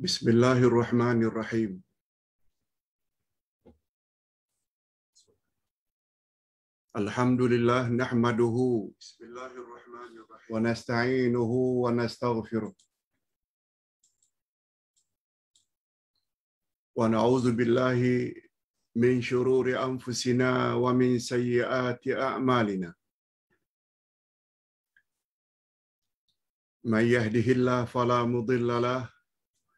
بسم الله الرحمن الرحيم الحمد لله نحمده بسم الله الرحمن الرحيم ونستعينه ونستغفره ونعوذ بالله من شرور انفسنا ومن سيئات اعمالنا من يهده الله فلا مضل له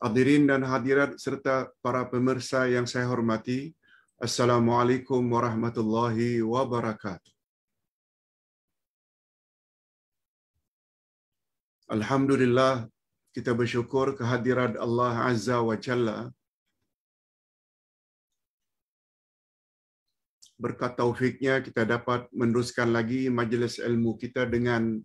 Hadirin dan hadirat serta para pemirsa yang saya hormati, Assalamualaikum warahmatullahi wabarakatuh. Alhamdulillah, kita bersyukur kehadirat Allah Azza wa Jalla berkat taufiknya kita dapat meneruskan lagi majelis ilmu kita dengan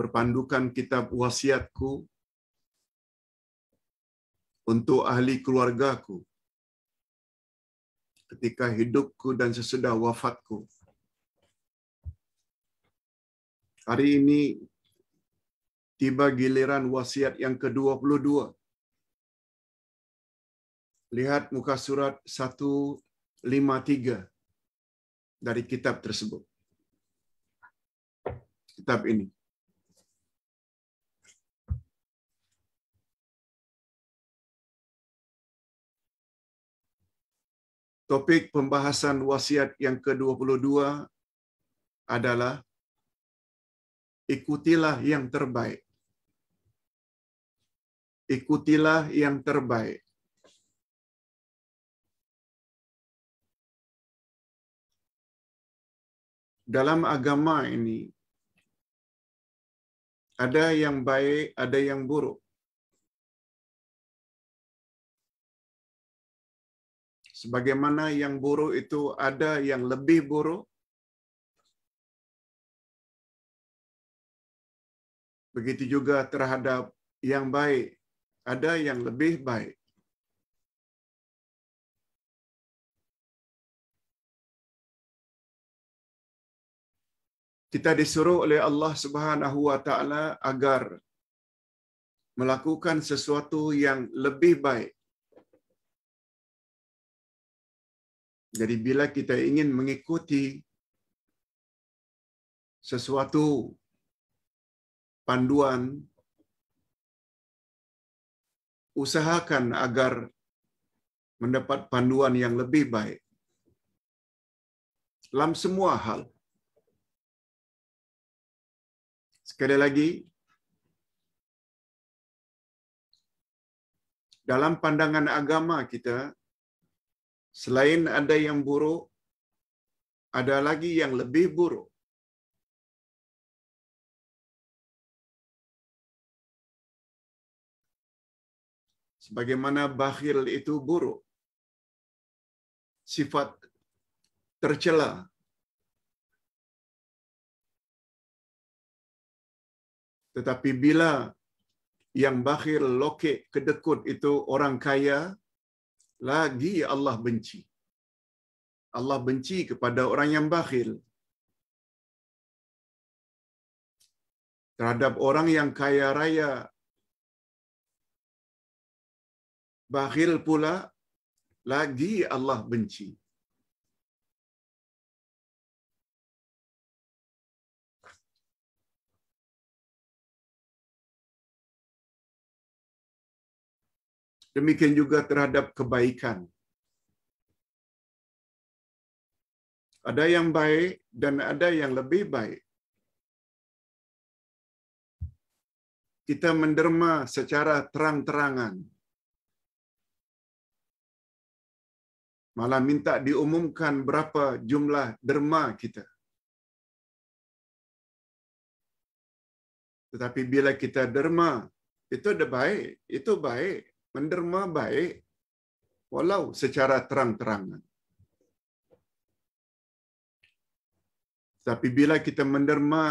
berpandukan kitab wasiatku untuk ahli keluargaku ketika hidupku dan sesudah wafatku. Hari ini tiba giliran wasiat yang ke-22. Lihat muka surat 153 dari kitab tersebut. Kitab ini. Topik pembahasan wasiat yang ke-22 adalah ikutilah yang terbaik. Ikutilah yang terbaik. Dalam agama ini ada yang baik, ada yang buruk. Sebagaimana yang buruk itu ada yang lebih buruk. Begitu juga terhadap yang baik, ada yang lebih baik. kita disuruh oleh Allah Subhanahu wa taala agar melakukan sesuatu yang lebih baik. Jadi bila kita ingin mengikuti sesuatu panduan, usahakan agar mendapat panduan yang lebih baik dalam semua hal. Sekali lagi, dalam pandangan agama kita, Selain ada yang buruk, ada lagi yang lebih buruk. Sebagaimana bakhil itu buruk. Sifat tercela. Tetapi bila yang bakhil, lokek, kedekut itu orang kaya, lagi Allah benci. Allah benci kepada orang yang bakhil. Terhadap orang yang kaya raya. Bakhil pula lagi Allah benci. demikian juga terhadap kebaikan. Ada yang baik dan ada yang lebih baik. Kita menderma secara terang-terangan. Malah minta diumumkan berapa jumlah derma kita. Tetapi bila kita derma, itu ada baik, itu baik menderma baik walau secara terang-terangan. Tapi bila kita menderma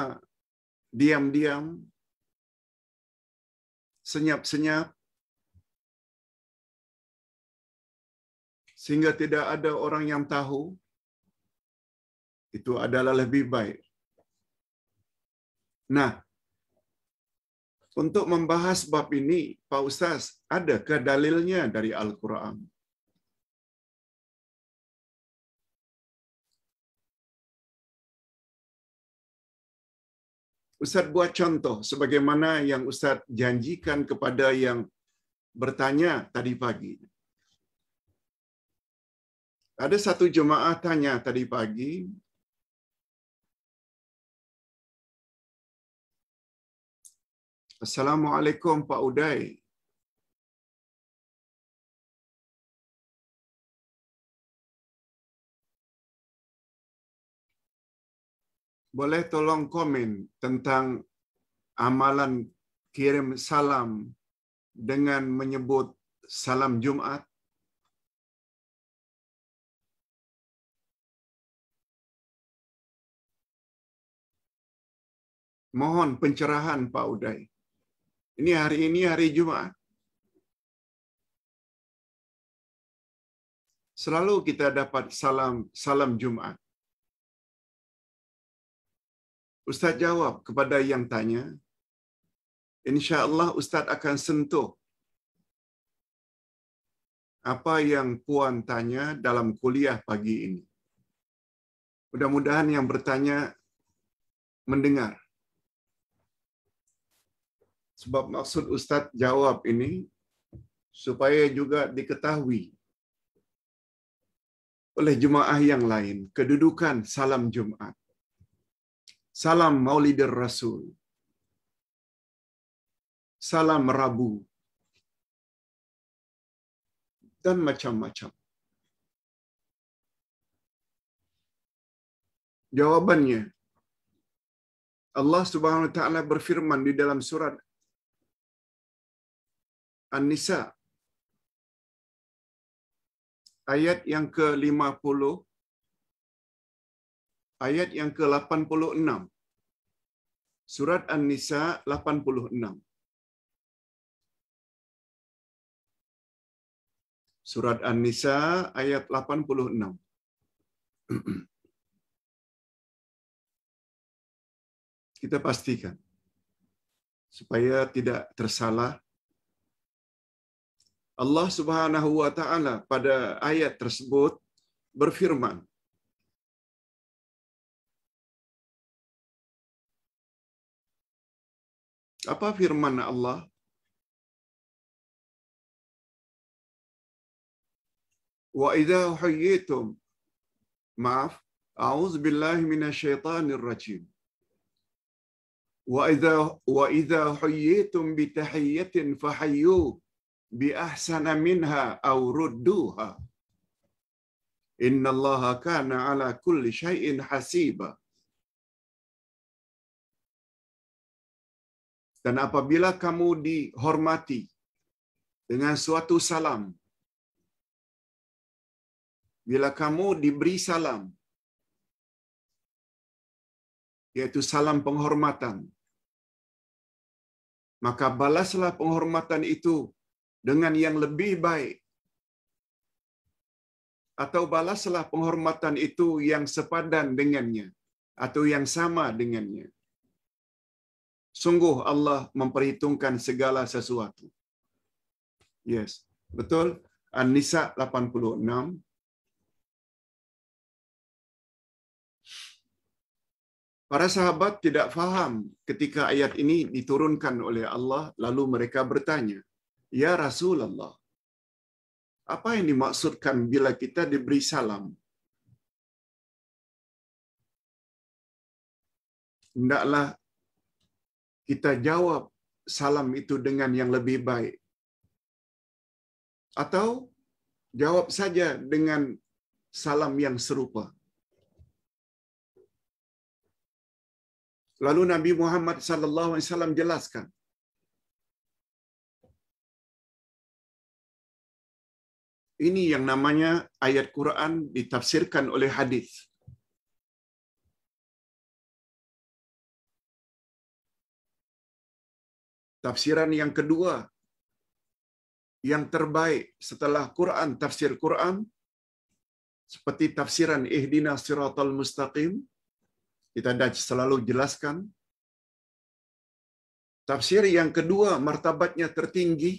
diam-diam, senyap-senyap, sehingga tidak ada orang yang tahu, itu adalah lebih baik. Nah, untuk membahas bab ini, Pak Ustaz, ada dalilnya dari Al-Quran? Ustaz buat contoh sebagaimana yang Ustaz janjikan kepada yang bertanya tadi pagi. Ada satu jemaah tanya tadi pagi, Assalamualaikum Pak Uday. Boleh tolong komen tentang amalan kirim salam dengan menyebut salam Jumat? Mohon pencerahan Pak Uday. Ini hari ini hari Jumat. Selalu kita dapat salam salam Jumat. Ustaz jawab kepada yang tanya, insya-Allah ustaz akan sentuh apa yang puan tanya dalam kuliah pagi ini. Mudah-mudahan yang bertanya mendengar. Sebab maksud Ustadz jawab ini supaya juga diketahui oleh jemaah yang lain kedudukan salam Jumat. Salam Maulidir Rasul. Salam Rabu. Dan macam-macam. Jawabannya Allah Subhanahu wa taala berfirman di dalam surat An-Nisa ayat yang ke-50 ayat yang ke-86 surat An-Nisa 86 surat An-Nisa ayat 86 kita pastikan supaya tidak tersalah Allah Subhanahu wa taala pada ayat tersebut berfirman Apa firman Allah? Wa idza huyyitum Maaf, a'udzu billahi minasyaitonir rajim. Wa idza wa idza huyyitum bi tahiyyatin bi ahsana minha aw rudduha. Innallaha kana ala kulli syai'in hasiba. Dan apabila kamu dihormati dengan suatu salam, bila kamu diberi salam, yaitu salam penghormatan, maka balaslah penghormatan itu dengan yang lebih baik. Atau balaslah penghormatan itu yang sepadan dengannya atau yang sama dengannya. Sungguh Allah memperhitungkan segala sesuatu. Yes, betul. An-Nisa 86 Para sahabat tidak faham ketika ayat ini diturunkan oleh Allah lalu mereka bertanya, Ya Rasulullah. Apa yang dimaksudkan bila kita diberi salam? Hendaklah kita jawab salam itu dengan yang lebih baik. Atau jawab saja dengan salam yang serupa. Lalu Nabi Muhammad SAW jelaskan Ini yang namanya ayat Quran ditafsirkan oleh hadis. Tafsiran yang kedua yang terbaik setelah Quran tafsir Quran seperti tafsiran ihdina Siratul mustaqim kita selalu jelaskan tafsir yang kedua martabatnya tertinggi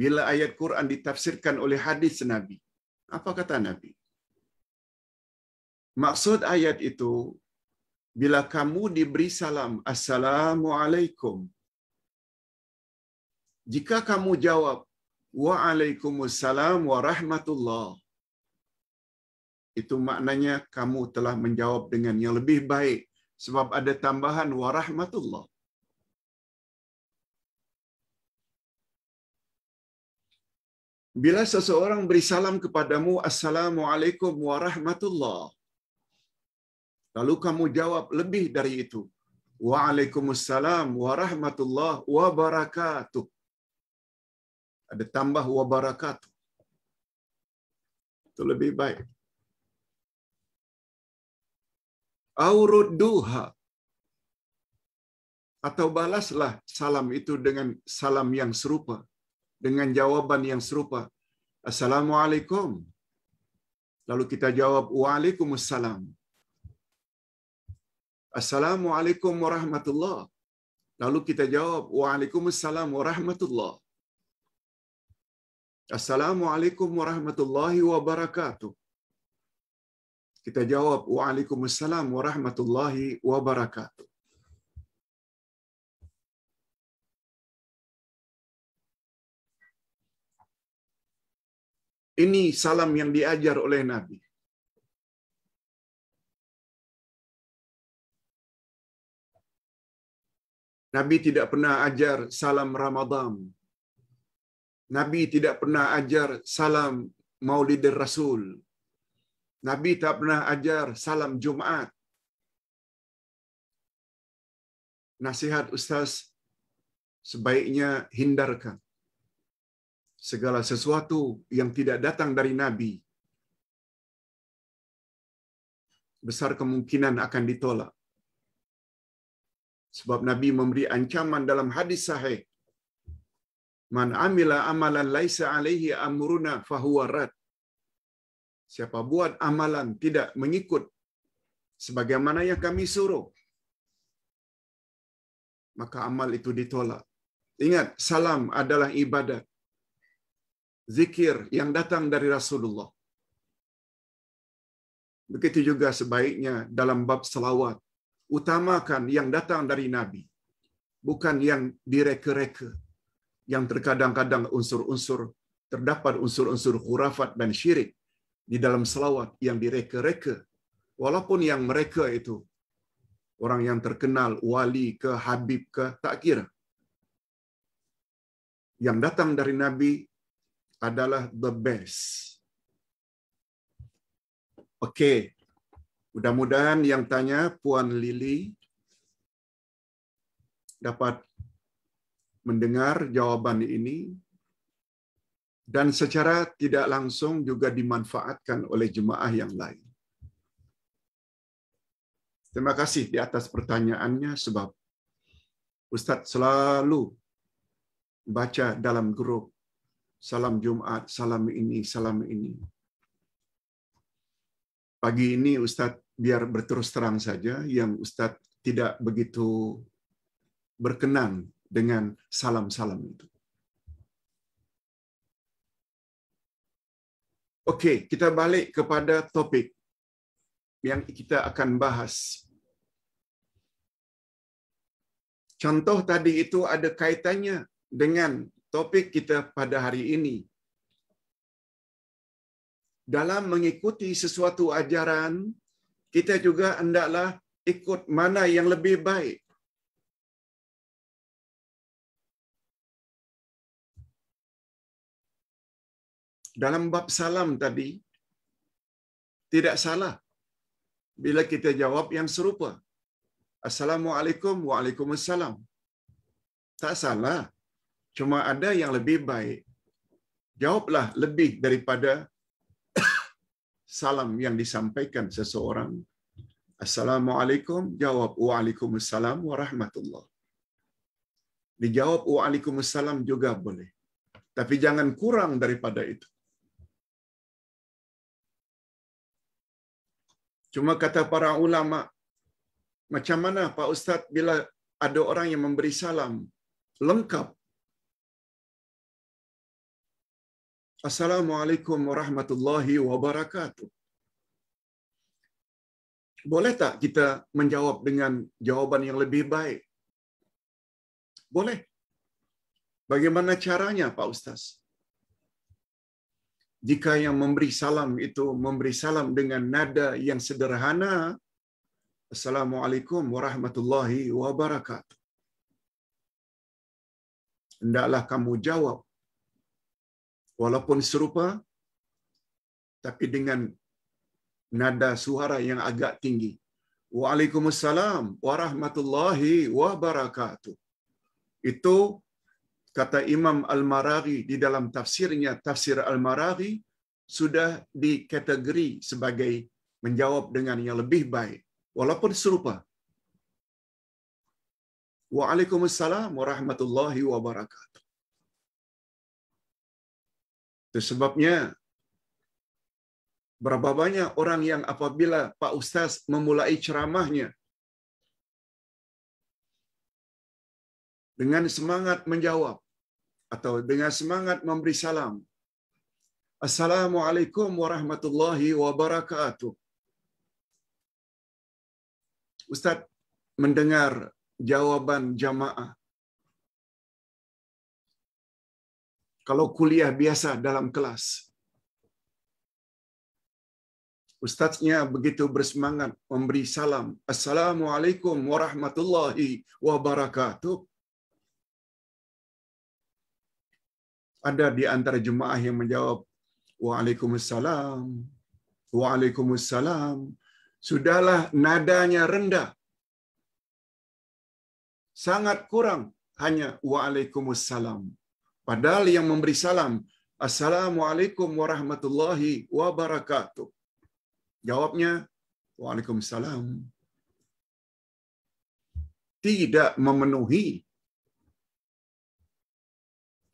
Bila ayat Quran ditafsirkan oleh hadis Nabi, apa kata Nabi? Maksud ayat itu, bila kamu diberi salam, Assalamualaikum. Jika kamu jawab, Waalaikumsalam warahmatullah. Itu maknanya kamu telah menjawab dengan yang lebih baik. Sebab ada tambahan warahmatullah. Bila seseorang beri salam kepadamu, Assalamualaikum warahmatullahi Lalu kamu jawab lebih dari itu. Waalaikumsalam warahmatullahi wabarakatuh. Ada tambah wabarakatuh. Itu lebih baik. duha Atau balaslah salam itu dengan salam yang serupa dengan jawaban yang serupa. Assalamualaikum. Lalu kita jawab, Waalaikumsalam. Assalamualaikum warahmatullah. Lalu kita jawab, Waalaikumsalam warahmatullah. Assalamualaikum warahmatullahi wabarakatuh. Kita jawab, Waalaikumsalam warahmatullahi wabarakatuh. Ini salam yang diajar oleh Nabi. Nabi tidak pernah ajar salam Ramadan. Nabi tidak pernah ajar salam Maulid Rasul. Nabi tak pernah ajar salam Jumat. Nasihat Ustaz sebaiknya hindarkan segala sesuatu yang tidak datang dari nabi besar kemungkinan akan ditolak. Sebab Nabi memberi ancaman dalam hadis sahih. Man amila amalan laisa alaihi amruna fahuwa rad. Siapa buat amalan tidak mengikut sebagaimana yang kami suruh, maka amal itu ditolak. Ingat, salam adalah ibadah zikir yang datang dari Rasulullah. Begitu juga sebaiknya dalam bab selawat, utamakan yang datang dari Nabi, bukan yang direka-reka, yang terkadang-kadang unsur-unsur, terdapat unsur-unsur khurafat dan syirik di dalam selawat yang direka-reka. Walaupun yang mereka itu, orang yang terkenal, wali ke, habib ke, tak kira. Yang datang dari Nabi adalah the best. Oke, Mudah-mudahan yang tanya Puan Lili dapat mendengar jawaban ini dan secara tidak langsung juga dimanfaatkan oleh jemaah yang lain. Terima kasih di atas pertanyaannya sebab Ustadz selalu baca dalam grup salam Jumat, salam ini, salam ini. Pagi ini Ustadz biar berterus terang saja yang Ustadz tidak begitu berkenan dengan salam-salam itu. Oke, kita balik kepada topik yang kita akan bahas. Contoh tadi itu ada kaitannya dengan topik kita pada hari ini. Dalam mengikuti sesuatu ajaran, kita juga hendaklah ikut mana yang lebih baik. Dalam bab salam tadi, tidak salah bila kita jawab yang serupa. Assalamualaikum, waalaikumsalam. Tak salah. Cuma ada yang lebih baik. Jawablah lebih daripada salam yang disampaikan seseorang. Assalamualaikum, jawab Waalaikumsalam warahmatullah. Dijawab Waalaikumsalam juga boleh. Tapi jangan kurang daripada itu. Cuma kata para ulama, macam mana Pak Ustadz bila ada orang yang memberi salam lengkap Assalamualaikum warahmatullahi wabarakatuh. Boleh tak kita menjawab dengan jawaban yang lebih baik? Boleh. Bagaimana caranya, Pak Ustaz? Jika yang memberi salam itu memberi salam dengan nada yang sederhana, Assalamualaikum warahmatullahi wabarakatuh. Hendaklah kamu jawab walaupun serupa tapi dengan nada suara yang agak tinggi. Waalaikumsalam warahmatullahi wabarakatuh. Itu kata Imam Al-Maraghi di dalam tafsirnya Tafsir Al-Maraghi sudah dikategori sebagai menjawab dengan yang lebih baik walaupun serupa. Waalaikumsalam warahmatullahi wabarakatuh. Itu sebabnya berapa banyak orang yang apabila Pak Ustaz memulai ceramahnya dengan semangat menjawab atau dengan semangat memberi salam. Assalamualaikum warahmatullahi wabarakatuh. Ustaz mendengar jawaban jamaah kalau kuliah biasa dalam kelas. Ustaznya begitu bersemangat memberi salam. Assalamualaikum warahmatullahi wabarakatuh. Ada di antara jemaah yang menjawab, Waalaikumsalam, Waalaikumsalam. Sudahlah nadanya rendah. Sangat kurang hanya Waalaikumsalam. Padahal yang memberi salam, Assalamualaikum warahmatullahi wabarakatuh. Jawabnya, Waalaikumsalam. Tidak memenuhi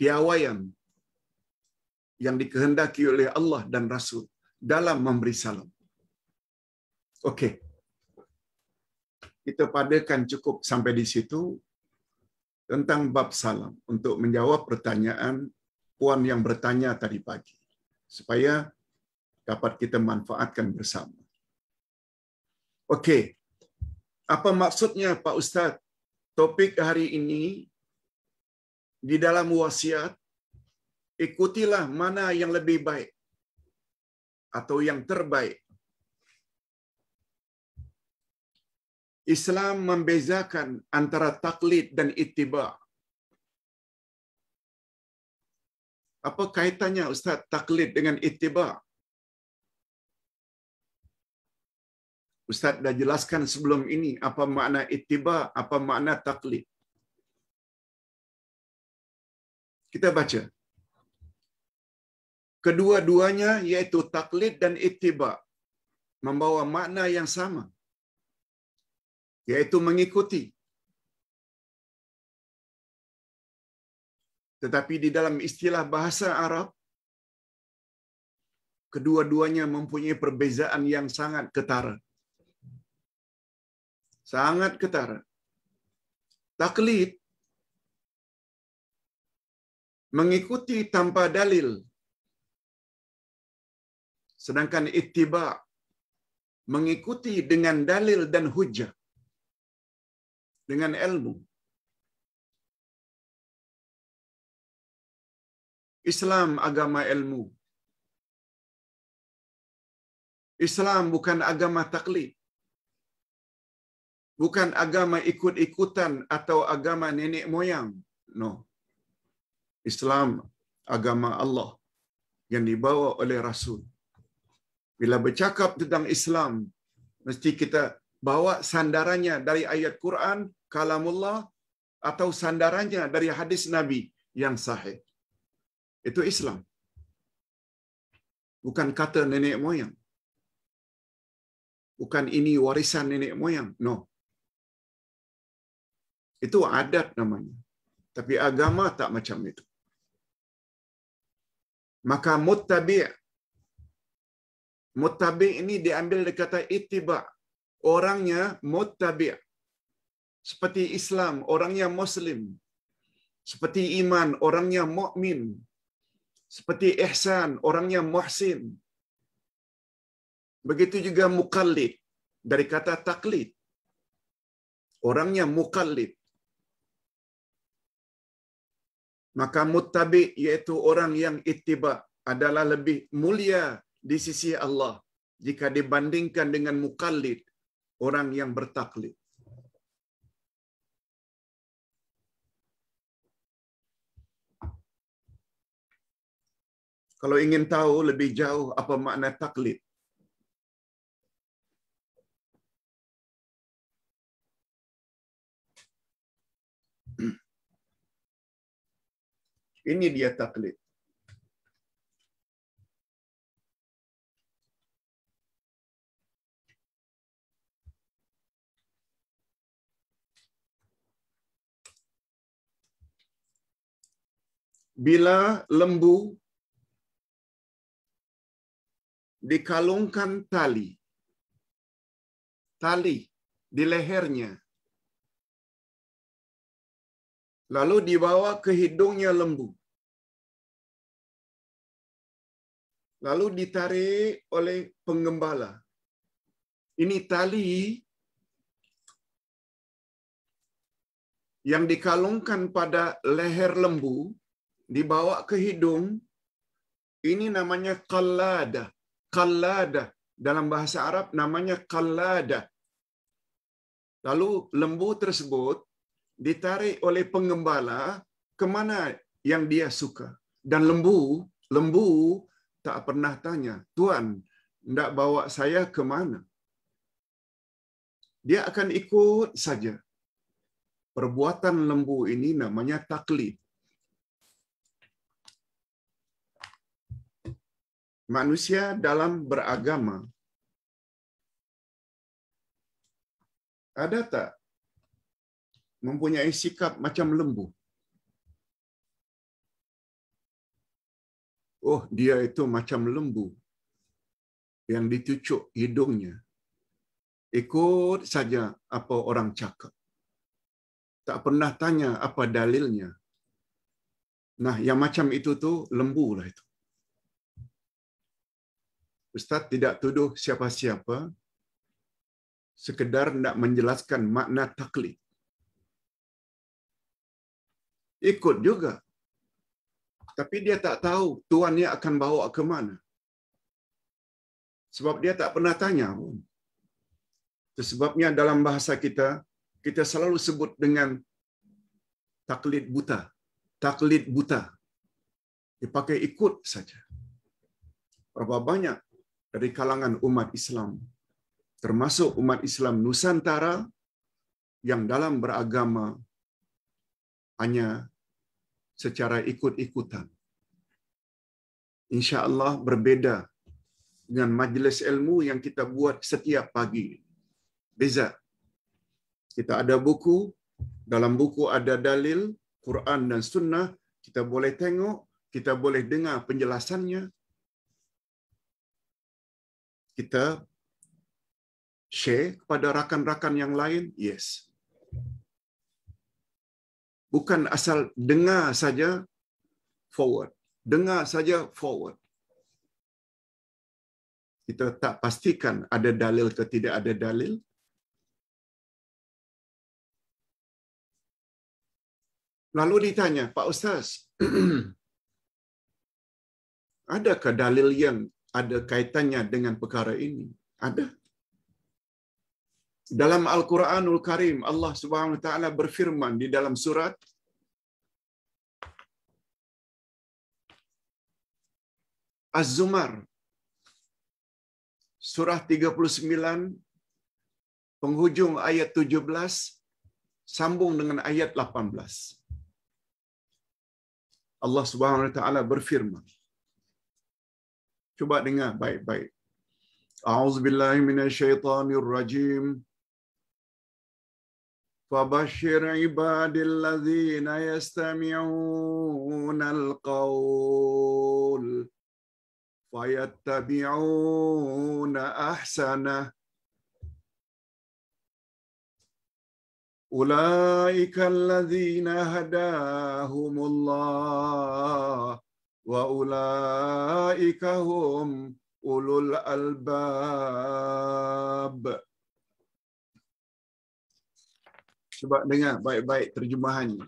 piawaian yang dikehendaki oleh Allah dan Rasul dalam memberi salam. Oke. Okay. Kita padakan cukup sampai di situ tentang bab salam untuk menjawab pertanyaan puan yang bertanya tadi pagi supaya dapat kita manfaatkan bersama. Oke. Apa maksudnya Pak Ustadz? Topik hari ini di dalam wasiat ikutilah mana yang lebih baik atau yang terbaik Islam membezakan antara taklid dan ittiba. Apa kaitannya Ustaz taklid dengan ittiba? Ustaz dah jelaskan sebelum ini apa makna ittiba, apa makna taklid. Kita baca. Kedua-duanya iaitu taklid dan ittiba membawa makna yang sama. yaitu mengikuti. Tetapi di dalam istilah bahasa Arab, kedua-duanya mempunyai perbezaan yang sangat ketara. Sangat ketara. Taklid mengikuti tanpa dalil. Sedangkan ittiba' mengikuti dengan dalil dan hujah dengan ilmu. Islam agama ilmu. Islam bukan agama taklid. Bukan agama ikut-ikutan atau agama nenek moyang. No. Islam agama Allah yang dibawa oleh Rasul. Bila bercakap tentang Islam, mesti kita bahwa sandarannya dari ayat Quran, kalamullah, atau sandarannya dari hadis Nabi yang sahih. Itu Islam. Bukan kata nenek moyang. Bukan ini warisan nenek moyang. No. Itu adat namanya. Tapi agama tak macam itu. Maka muttabi' Muttabi' ini diambil dari kata itiba orangnya muttabi seperti Islam orangnya muslim seperti iman orangnya mukmin seperti ihsan orangnya muhsin begitu juga mukallid dari kata taklid orangnya mukallid maka muttabi yaitu orang yang ittiba adalah lebih mulia di sisi Allah jika dibandingkan dengan mukallid orang yang bertaklid. Kalau ingin tahu lebih jauh apa makna taklid, ini dia taklid. bila lembu dikalungkan tali, tali di lehernya, lalu dibawa ke hidungnya lembu, lalu ditarik oleh penggembala. Ini tali yang dikalungkan pada leher lembu dibawa ke hidung, ini namanya kalada kalada dalam bahasa Arab namanya kalada Lalu lembu tersebut ditarik oleh penggembala kemana yang dia suka. Dan lembu, lembu tak pernah tanya, Tuan, ndak bawa saya kemana Dia akan ikut saja. Perbuatan lembu ini namanya taklid. manusia dalam beragama. Ada tak mempunyai sikap macam lembu? Oh, dia itu macam lembu yang dicucuk hidungnya. Ikut saja apa orang cakap. Tak pernah tanya apa dalilnya. Nah, yang macam itu tuh lembu lah itu. Ustaz tidak tuduh siapa-siapa, sekedar tidak menjelaskan makna taklid. Ikut juga. Tapi dia tak tahu tuannya akan bawa ke mana. Sebab dia tak pernah tanya pun. sebabnya dalam bahasa kita, kita selalu sebut dengan taklid buta. Taklid buta. Dipakai ikut saja. Berapa banyak dari kalangan umat Islam, termasuk umat Islam Nusantara yang dalam beragama hanya secara ikut-ikutan. Insya Allah berbeda dengan Majelis ilmu yang kita buat setiap pagi. Beza. Kita ada buku, dalam buku ada dalil, Quran dan Sunnah, kita boleh tengok, kita boleh dengar penjelasannya, kita share kepada rakan-rakan yang lain? Yes. Bukan asal dengar saja forward. Dengar saja forward. Kita tak pastikan ada dalil atau tidak ada dalil. Lalu ditanya, Pak Ustaz, adakah dalil yang ada kaitannya dengan perkara ini? Ada. Dalam Al-Quranul Karim, Allah Subhanahu wa taala berfirman di dalam surat Az-Zumar surah 39 penghujung ayat 17 sambung dengan ayat 18. Allah Subhanahu wa taala berfirman Cuba dengar baik-baik. A'udzubillahi minasyaitonirrajim. Fabashir ibadilladzina yastami'una al-qawl fayattabi'una ahsana. Ulaika alladzina hadahumullah. Wa واولئك هم ulul albab. Cuba dengar baik-baik terjemahannya.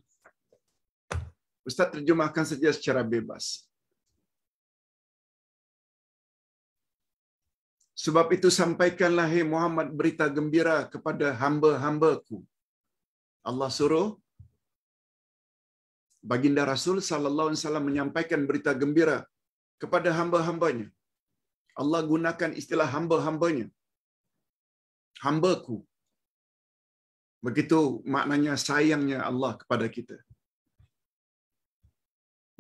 Ustaz terjemahkan saja secara bebas. Sebab itu sampaikanlah hai Muhammad berita gembira kepada hamba-hambaku. Allah suruh baginda Rasul sallallahu alaihi wasallam menyampaikan berita gembira kepada hamba-hambanya. Allah gunakan istilah hamba-hambanya. Hambaku. Begitu maknanya sayangnya Allah kepada kita.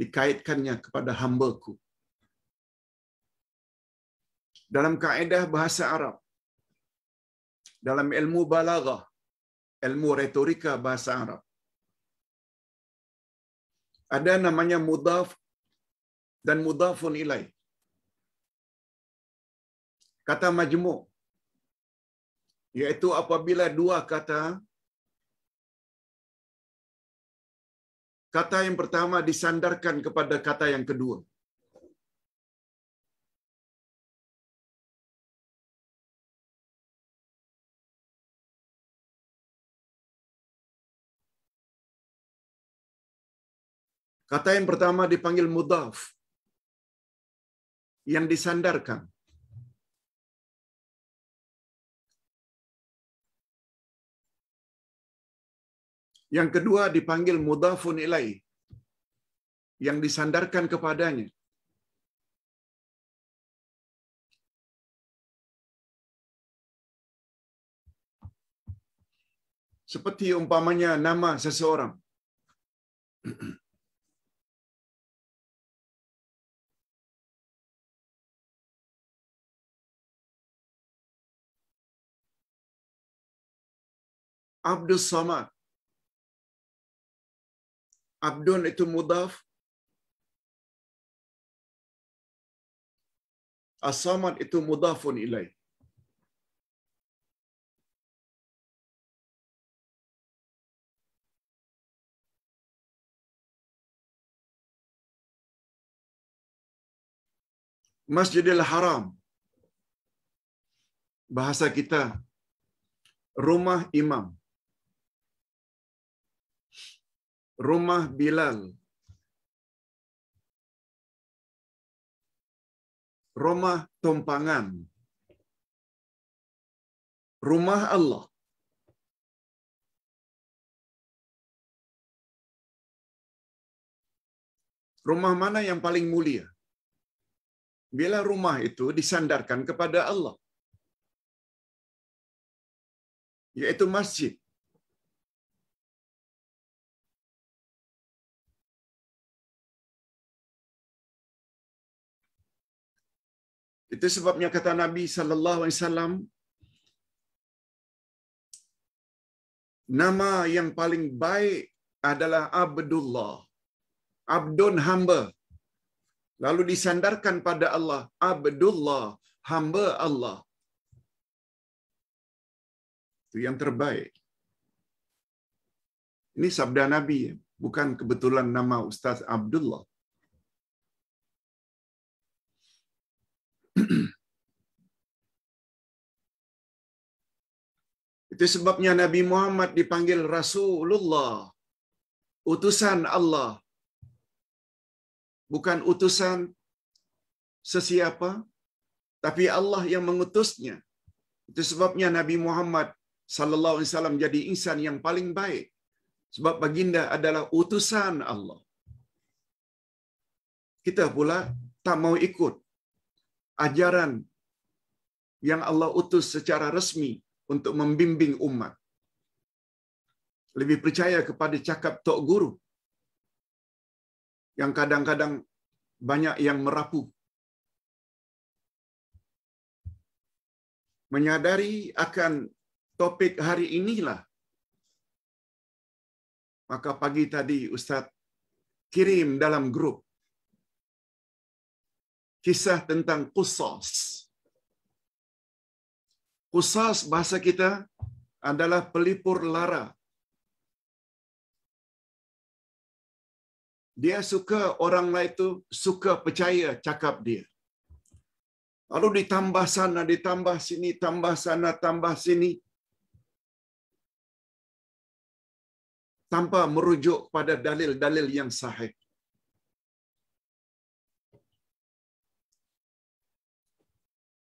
Dikaitkannya kepada hambaku. Dalam kaedah bahasa Arab, dalam ilmu balaghah, ilmu retorika bahasa Arab, Ada namanya mudaf dan mudafun ilai. Kata majmu' yaitu apabila dua kata kata yang pertama disandarkan kepada kata yang kedua. Kata yang pertama dipanggil mudaf. Yang disandarkan. Yang kedua dipanggil mudafun ilai. Yang disandarkan kepadanya. Seperti umpamanya nama seseorang. Abdul Samad. Abdul itu mudaf. As-Samad itu mudafun ilaih. Masjidil Haram. Bahasa kita, rumah imam. rumah Bilal. Rumah tumpangan. Rumah Allah. Rumah mana yang paling mulia? Bila rumah itu disandarkan kepada Allah. Yaitu masjid. Itu sebabnya kata Nabi sallallahu alaihi wasallam nama yang paling baik adalah Abdullah. Abdun hamba. Lalu disandarkan pada Allah, Abdullah, hamba Allah. Itu yang terbaik. Ini sabda Nabi, bukan kebetulan nama Ustaz Abdullah. Itu sebabnya Nabi Muhammad dipanggil Rasulullah, utusan Allah. Bukan utusan sesiapa, tapi Allah yang mengutusnya. Itu sebabnya Nabi Muhammad sallallahu alaihi wasallam jadi insan yang paling baik. Sebab baginda adalah utusan Allah. Kita pula tak mau ikut ajaran yang Allah utus secara resmi untuk membimbing umat. Lebih percaya kepada cakap tok guru yang kadang-kadang banyak yang merapu. Menyadari akan topik hari inilah. Maka pagi tadi Ustaz kirim dalam grup kisah tentang kusos Kusas bahasa kita adalah pelipur lara. Dia suka orang lain itu suka percaya cakap dia. Lalu ditambah sana, ditambah sini, tambah sana, tambah sini. Tanpa merujuk pada dalil-dalil yang sahih.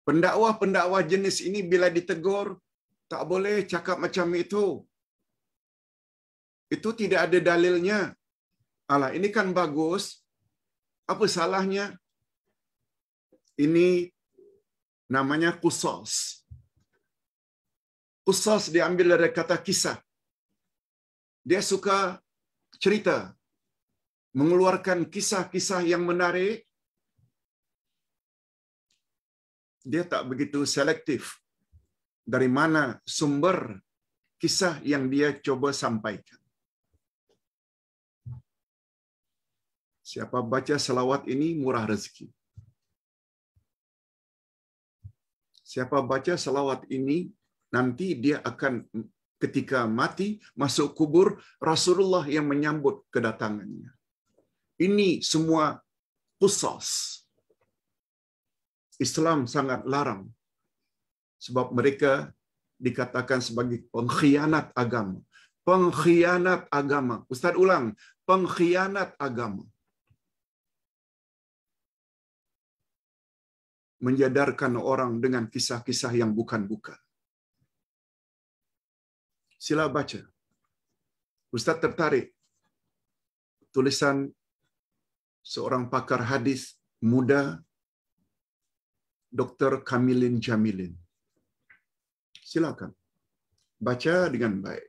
Pendakwah-pendakwah jenis ini bila ditegur, tak boleh cakap macam itu. Itu tidak ada dalilnya. Alah, ini kan bagus. Apa salahnya? Ini namanya kusos. Kusos diambil dari kata kisah. Dia suka cerita, mengeluarkan kisah-kisah yang menarik dia tak begitu selektif dari mana sumber kisah yang dia coba sampaikan. Siapa baca selawat ini murah rezeki. Siapa baca selawat ini nanti dia akan ketika mati masuk kubur Rasulullah yang menyambut kedatangannya. Ini semua pusas Islam sangat larang. Sebab mereka dikatakan sebagai pengkhianat agama. Pengkhianat agama. Ustaz ulang, pengkhianat agama. Menjadarkan orang dengan kisah-kisah yang bukan-bukan. Sila baca. Ustaz tertarik tulisan seorang pakar hadis muda Dr. Kamilin Jamilin. Silakan. Baca dengan baik.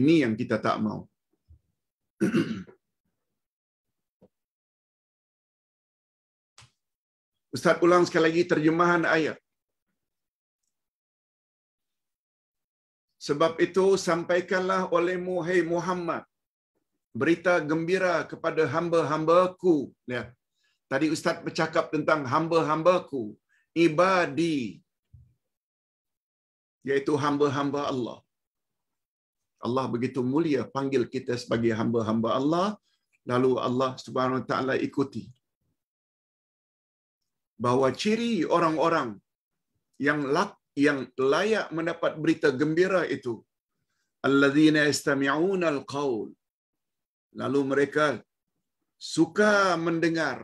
Ini yang kita tak mau. Ustaz ulang sekali lagi terjemahan ayat. Sebab itu sampaikanlah olehmu hai Muhammad berita gembira kepada hamba-hambaku ya Tadi Ustaz bercakap tentang hamba-hambaku, ibadi, iaitu hamba-hamba Allah. Allah begitu mulia panggil kita sebagai hamba-hamba Allah, lalu Allah subhanahu wa ta'ala ikuti. Bahawa ciri orang-orang yang yang layak mendapat berita gembira itu, alladzina yastami'una al-qaul lalu mereka suka mendengar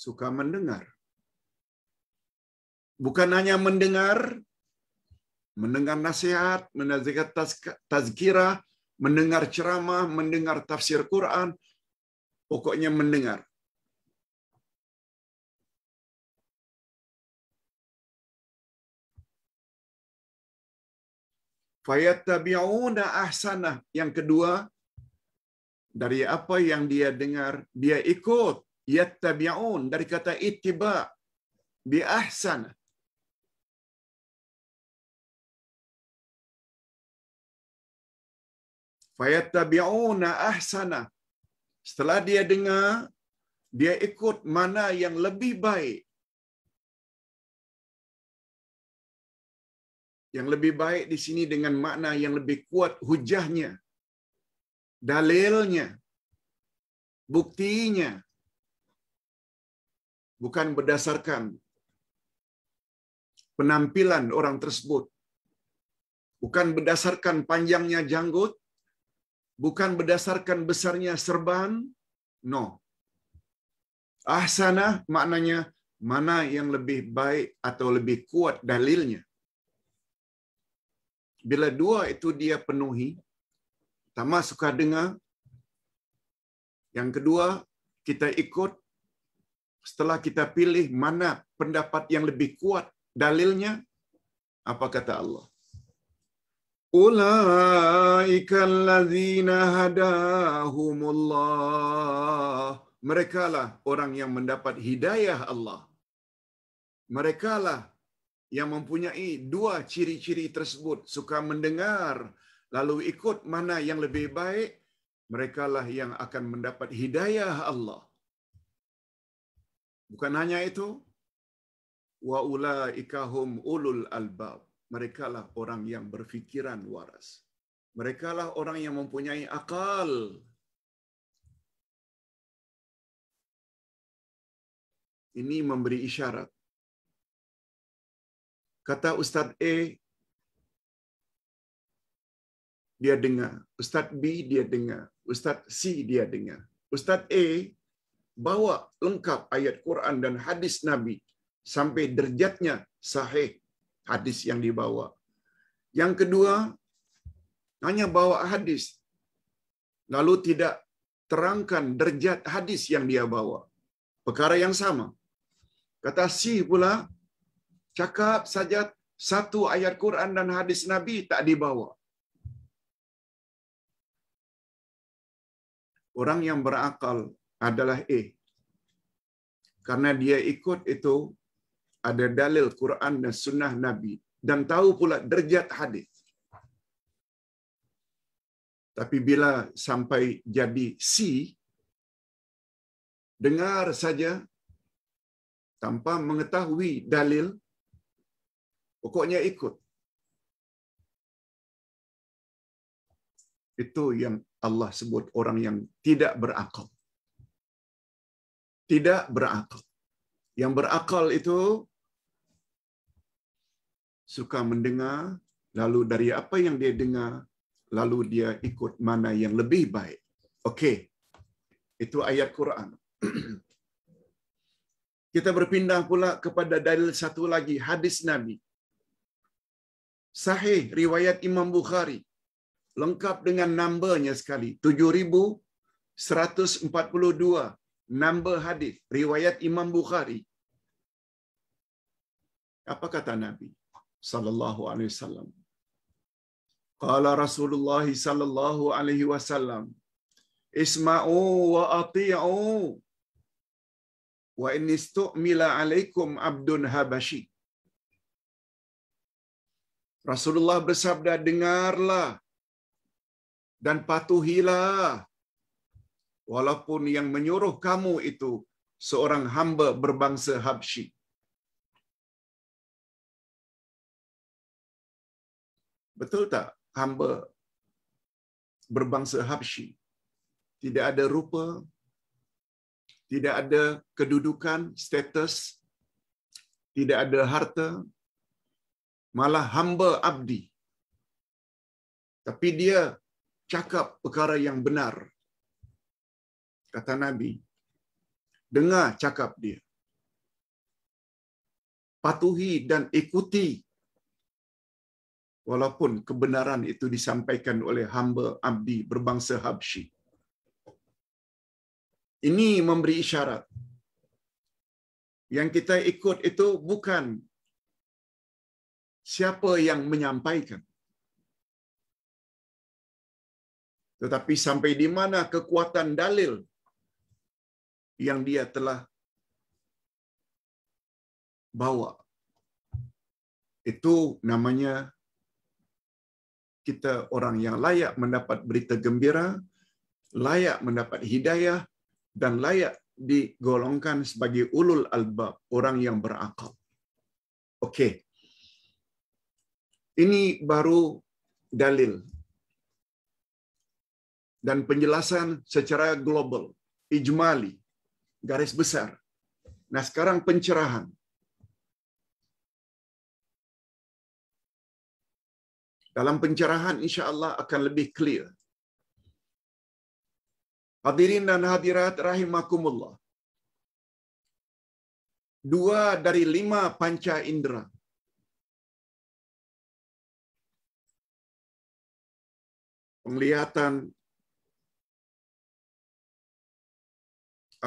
suka mendengar. Bukan hanya mendengar, mendengar nasihat, mendengar tazkirah, mendengar ceramah, mendengar tafsir Quran, pokoknya mendengar. fayattabi'una ahsanah. Yang kedua, dari apa yang dia dengar, dia ikut yattabi'un dari kata ittiba bi ahsana fayattabi'una ahsana setelah dia dengar dia ikut mana yang lebih baik yang lebih baik di sini dengan makna yang lebih kuat hujahnya dalilnya buktinya bukan berdasarkan penampilan orang tersebut, bukan berdasarkan panjangnya janggut, bukan berdasarkan besarnya serban, no. Ahsanah maknanya mana yang lebih baik atau lebih kuat dalilnya. Bila dua itu dia penuhi, pertama suka dengar, yang kedua kita ikut setelah kita pilih mana pendapat yang lebih kuat dalilnya, apa kata Allah? mereka lah hadahumullah. Merekalah orang yang mendapat hidayah Allah. mereka lah yang mempunyai dua ciri-ciri tersebut, suka mendengar, lalu ikut mana yang lebih baik, mereka lah yang akan mendapat hidayah Allah. Bukan hanya itu, wa ula ikahum ulul albab. Mereka lah orang yang berfikiran waras. Mereka lah orang yang mempunyai akal. Ini memberi isyarat. Kata Ustaz E, dia dengar. Ustaz B, dia dengar. Ustaz C, dia dengar. Ustaz A bawa lengkap ayat Quran dan hadis Nabi sampai derjatnya sahih hadis yang dibawa. Yang kedua, hanya bawa hadis lalu tidak terangkan derjat hadis yang dia bawa. Perkara yang sama. Kata si pula cakap saja satu ayat Quran dan hadis Nabi tak dibawa. Orang yang berakal adalah A. Karena dia ikut itu ada dalil Quran dan sunnah Nabi dan tahu pula derjat hadis. Tapi bila sampai jadi C, dengar saja tanpa mengetahui dalil, pokoknya ikut. Itu yang Allah sebut orang yang tidak berakal tidak berakal. Yang berakal itu suka mendengar, lalu dari apa yang dia dengar, lalu dia ikut mana yang lebih baik. Oke, Itu ayat Quran. Kita berpindah pula kepada dalil satu lagi, hadis Nabi. Sahih riwayat Imam Bukhari. Lengkap dengan numbernya sekali, 7142 number hadis riwayat Imam Bukhari. Apa kata Nabi sallallahu alaihi wasallam? Qala Rasulullah sallallahu alaihi wasallam, "Isma'u wa ati'u." wa in istu'mila alaikum abdun habashi. Rasulullah bersabda, dengarlah dan patuhilah walaupun yang menyuruh kamu itu seorang hamba berbangsa Habsyi. Betul tak hamba berbangsa Habsyi? Tidak ada rupa, tidak ada kedudukan, status, tidak ada harta, malah hamba abdi. Tapi dia cakap perkara yang benar kata Nabi. Dengar cakap dia. Patuhi dan ikuti. Walaupun kebenaran itu disampaikan oleh hamba abdi berbangsa Habsyi. Ini memberi isyarat. Yang kita ikut itu bukan siapa yang menyampaikan. Tetapi sampai di mana kekuatan dalil yang dia telah bawa. Itu namanya kita orang yang layak mendapat berita gembira, layak mendapat hidayah, dan layak digolongkan sebagai ulul albab, orang yang berakal. oke Ini baru dalil dan penjelasan secara global, ijmali garis besar. Nah, sekarang pencerahan. Dalam pencerahan insya-Allah akan lebih clear. Hadirin dan hadirat rahimakumullah. Dua dari lima panca indera. Penglihatan,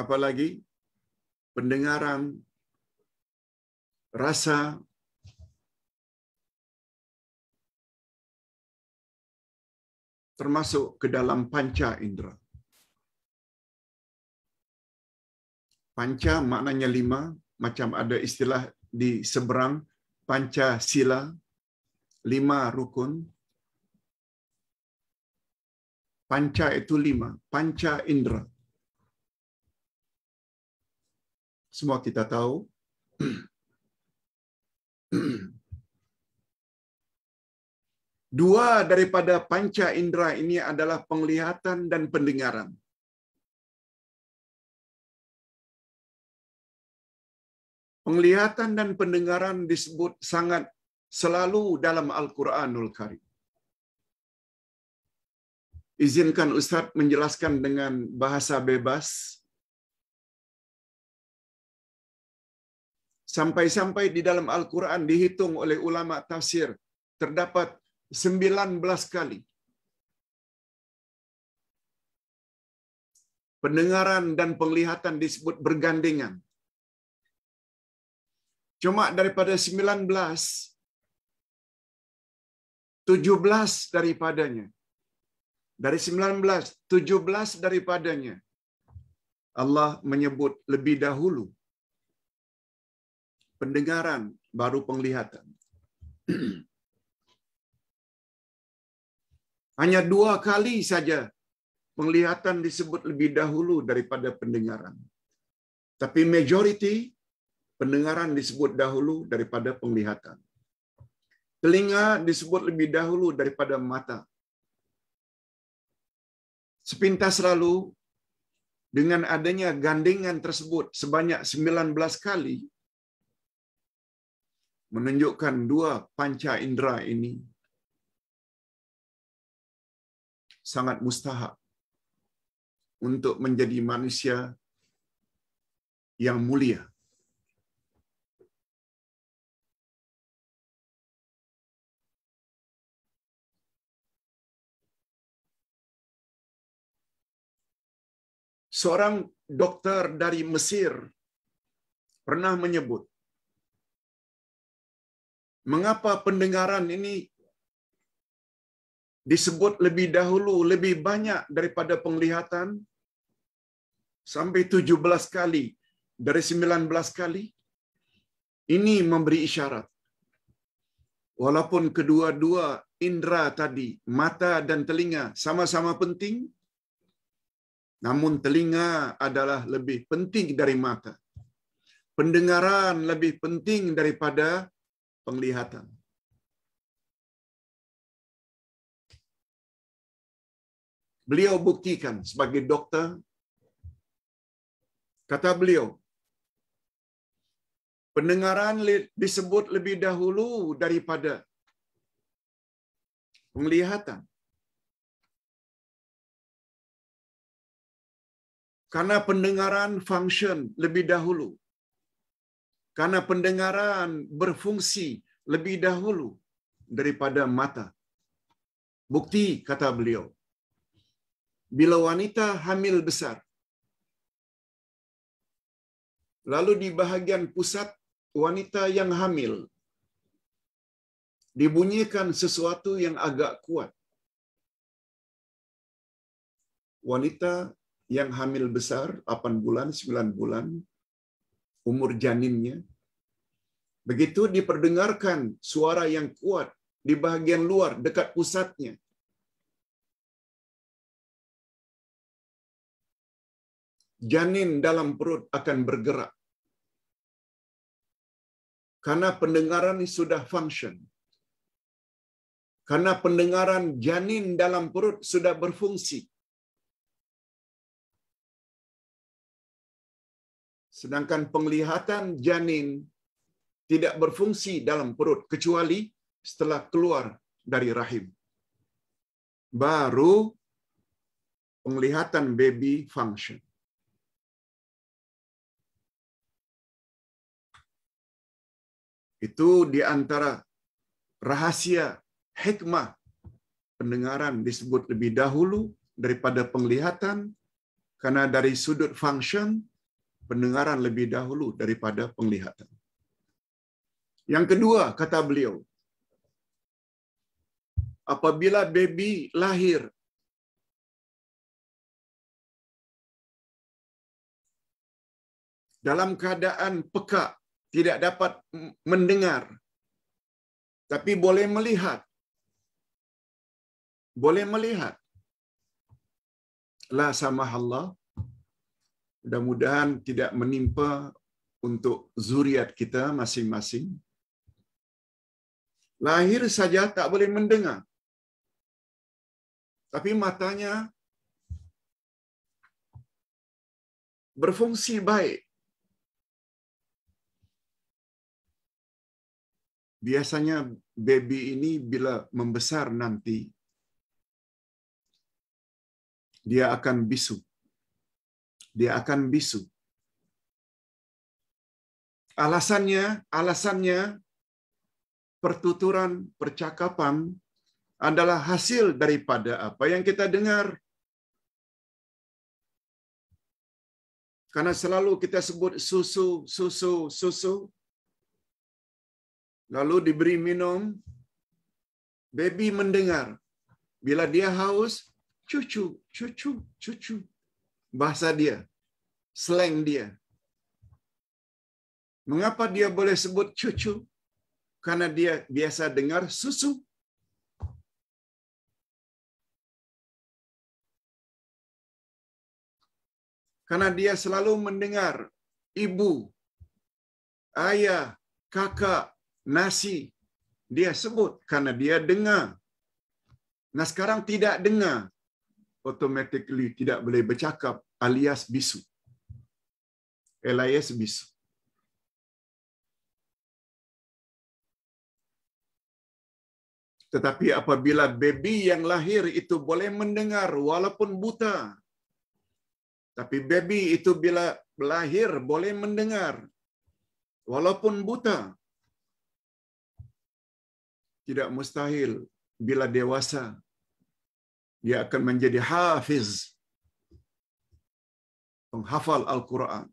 apalagi pendengaran, rasa, termasuk ke dalam panca indera. Panca maknanya lima, macam ada istilah di seberang panca sila, lima rukun. Panca itu lima, panca indera. semua kita tahu dua daripada panca indera ini adalah penglihatan dan pendengaran. Penglihatan dan pendengaran disebut sangat selalu dalam Al-Quranul Karim. Izinkan Ustadz menjelaskan dengan bahasa bebas Sampai-sampai di dalam Al-Quran dihitung oleh ulama tafsir, terdapat 19 kali. Pendengaran dan penglihatan disebut bergandengan. Cuma daripada 19, 17 daripadanya. Dari 19, 17 daripadanya. Allah menyebut lebih dahulu pendengaran, baru penglihatan. Hanya dua kali saja penglihatan disebut lebih dahulu daripada pendengaran. Tapi majority pendengaran disebut dahulu daripada penglihatan. Telinga disebut lebih dahulu daripada mata. Sepintas lalu, dengan adanya gandengan tersebut sebanyak 19 kali, menunjukkan dua panca indera ini sangat mustahak untuk menjadi manusia yang mulia. Seorang dokter dari Mesir pernah menyebut Mengapa pendengaran ini disebut lebih dahulu, lebih banyak daripada penglihatan? Sampai 17 kali dari 19 kali. Ini memberi isyarat. Walaupun kedua-dua indera tadi, mata dan telinga sama-sama penting, namun telinga adalah lebih penting dari mata. Pendengaran lebih penting daripada penglihatan. Beliau buktikan sebagai dokter, kata beliau, pendengaran disebut lebih dahulu daripada penglihatan. Karena pendengaran function lebih dahulu karena pendengaran berfungsi lebih dahulu daripada mata. Bukti kata beliau. Bila wanita hamil besar, lalu di bahagian pusat wanita yang hamil dibunyikan sesuatu yang agak kuat. Wanita yang hamil besar 8 bulan, 9 bulan umur janinnya. Begitu diperdengarkan suara yang kuat di bagian luar dekat pusatnya. Janin dalam perut akan bergerak. Karena pendengaran ini sudah function. Karena pendengaran janin dalam perut sudah berfungsi. Sedangkan penglihatan janin tidak berfungsi dalam perut kecuali setelah keluar dari rahim. Baru penglihatan baby function. Itu di antara rahasia hikmah pendengaran disebut lebih dahulu daripada penglihatan karena dari sudut function pendengaran lebih dahulu daripada penglihatan. Yang kedua, kata beliau, apabila baby lahir, dalam keadaan peka, tidak dapat mendengar, tapi boleh melihat. Boleh melihat. La sama Allah Mudah-mudahan tidak menimpa untuk zuriat kita masing-masing. Lahir saja tak boleh mendengar. Tapi matanya berfungsi baik. Biasanya baby ini bila membesar nanti dia akan bisu dia akan bisu. Alasannya, alasannya pertuturan percakapan adalah hasil daripada apa yang kita dengar. Karena selalu kita sebut susu, susu, susu. Lalu diberi minum. Baby mendengar. Bila dia haus, cucu, cucu, cucu bahasa dia, slang dia. Mengapa dia boleh sebut cucu? Karena dia biasa dengar susu. Karena dia selalu mendengar ibu, ayah, kakak, nasi. Dia sebut karena dia dengar. Nah sekarang tidak dengar automatically tidak boleh bercakap alias bisu. Elias bisu. Tetapi apabila baby yang lahir itu boleh mendengar walaupun buta. Tapi baby itu bila lahir boleh mendengar walaupun buta. Tidak mustahil bila dewasa dia akan menjadi hafiz penghafal Al-Quran.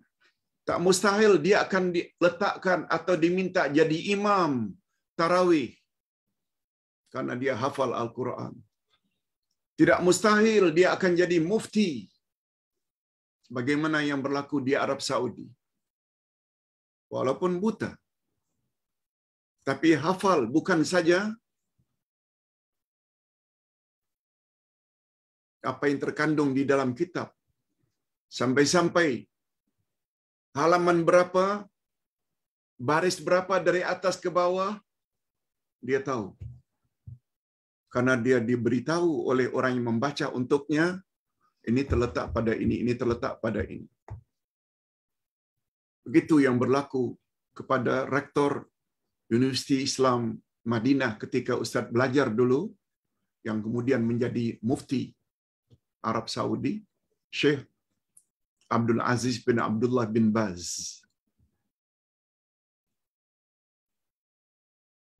Tak mustahil dia akan diletakkan atau diminta jadi imam tarawih karena dia hafal Al-Quran. Tidak mustahil dia akan jadi mufti sebagaimana yang berlaku di Arab Saudi. Walaupun buta, tapi hafal bukan saja apa yang terkandung di dalam kitab. Sampai-sampai halaman berapa, baris berapa dari atas ke bawah, dia tahu. Karena dia diberitahu oleh orang yang membaca untuknya, ini terletak pada ini, ini terletak pada ini. Begitu yang berlaku kepada rektor Universiti Islam Madinah ketika Ustadz belajar dulu, yang kemudian menjadi mufti Arab Saudi, Syekh Abdul Aziz bin Abdullah bin Baz.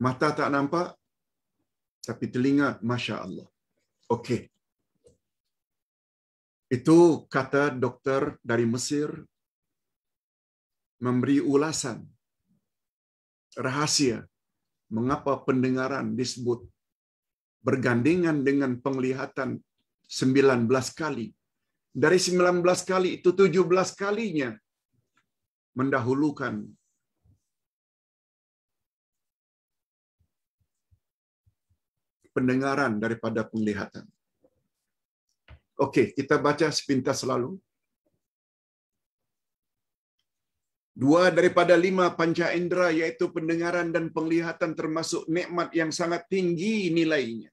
Mata tak nampak, tapi telinga, Masya Allah. Okey. Itu kata dokter dari Mesir memberi ulasan rahasia mengapa pendengaran disebut bergandengan dengan penglihatan 19 kali. Dari 19 kali itu 17 kalinya mendahulukan pendengaran daripada penglihatan. Oke, kita baca sepintas selalu. Dua daripada lima panca indera yaitu pendengaran dan penglihatan termasuk nikmat yang sangat tinggi nilainya.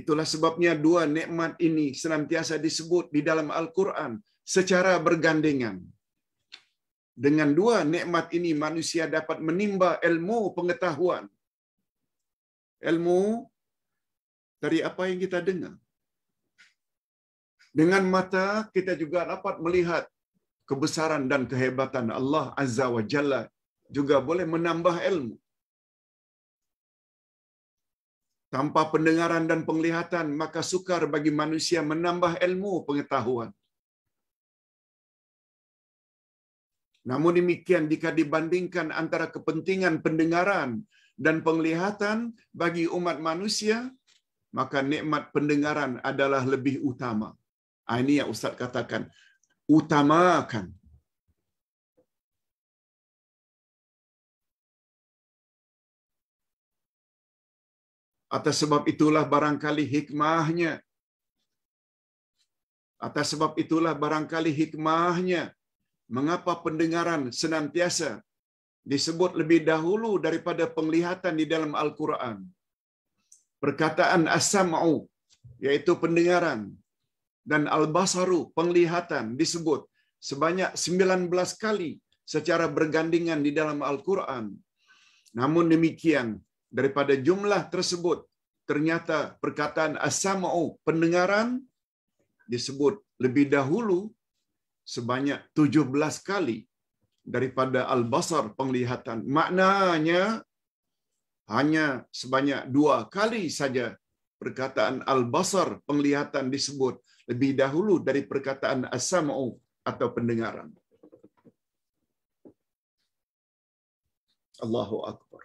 Itulah sebabnya dua nikmat ini senantiasa disebut di dalam Al-Quran secara bergandengan. Dengan dua nikmat ini manusia dapat menimba ilmu pengetahuan. Ilmu dari apa yang kita dengar. Dengan mata kita juga dapat melihat kebesaran dan kehebatan Allah Azza wa Jalla juga boleh menambah ilmu. Tanpa pendengaran dan penglihatan, maka sukar bagi manusia menambah ilmu pengetahuan. Namun demikian, jika dibandingkan antara kepentingan pendengaran dan penglihatan bagi umat manusia, maka nikmat pendengaran adalah lebih utama. Ah, ini yang Ustaz katakan, utamakan Atas sebab itulah barangkali hikmahnya. Atas sebab itulah barangkali hikmahnya. Mengapa pendengaran senantiasa disebut lebih dahulu daripada penglihatan di dalam Al-Quran. Perkataan as-sam'u, yaitu pendengaran, dan al-basaru, penglihatan, disebut sebanyak 19 kali secara bergandingan di dalam Al-Quran. Namun demikian, daripada jumlah tersebut ternyata perkataan asama'u pendengaran disebut lebih dahulu sebanyak 17 kali daripada al-basar penglihatan. Maknanya hanya sebanyak dua kali saja perkataan al-basar penglihatan disebut lebih dahulu dari perkataan as atau pendengaran. Allahu akbar.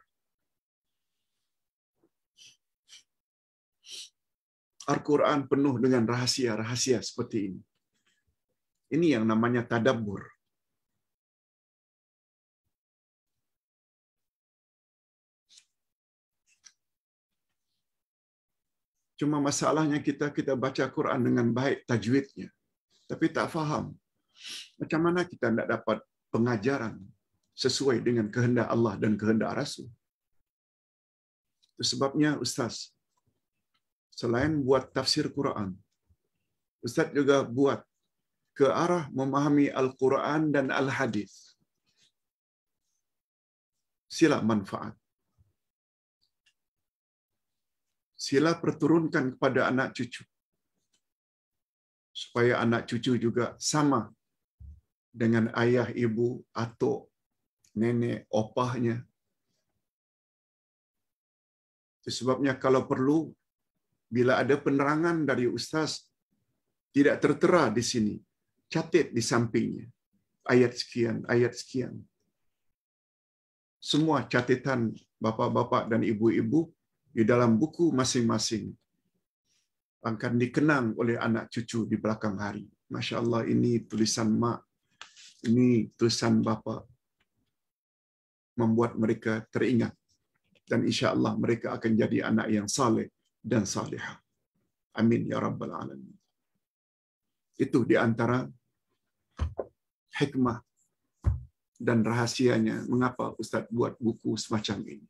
Al-Quran penuh dengan rahasia-rahasia seperti ini. Ini yang namanya tadabbur. Cuma masalahnya kita kita baca Quran dengan baik tajwidnya, tapi tak faham. Macam mana kita tidak dapat pengajaran sesuai dengan kehendak Allah dan kehendak Rasul? Itu sebabnya Ustaz, selain buat tafsir Quran. Ustadz juga buat ke arah memahami Al-Quran dan Al-Hadis. Sila manfaat. Sila perturunkan kepada anak cucu. Supaya anak cucu juga sama dengan ayah, ibu, atau nenek, opahnya. sebabnya kalau perlu bila ada penerangan dari ustaz tidak tertera di sini catat di sampingnya ayat sekian ayat sekian semua catatan bapa-bapa dan ibu-ibu di dalam buku masing-masing akan dikenang oleh anak cucu di belakang hari Masya Allah ini tulisan mak ini tulisan bapa membuat mereka teringat dan insya Allah mereka akan jadi anak yang saleh dan salihah. Amin ya rabbal alamin. Itu di antara hikmah dan rahasianya mengapa Ustadz buat buku semacam ini.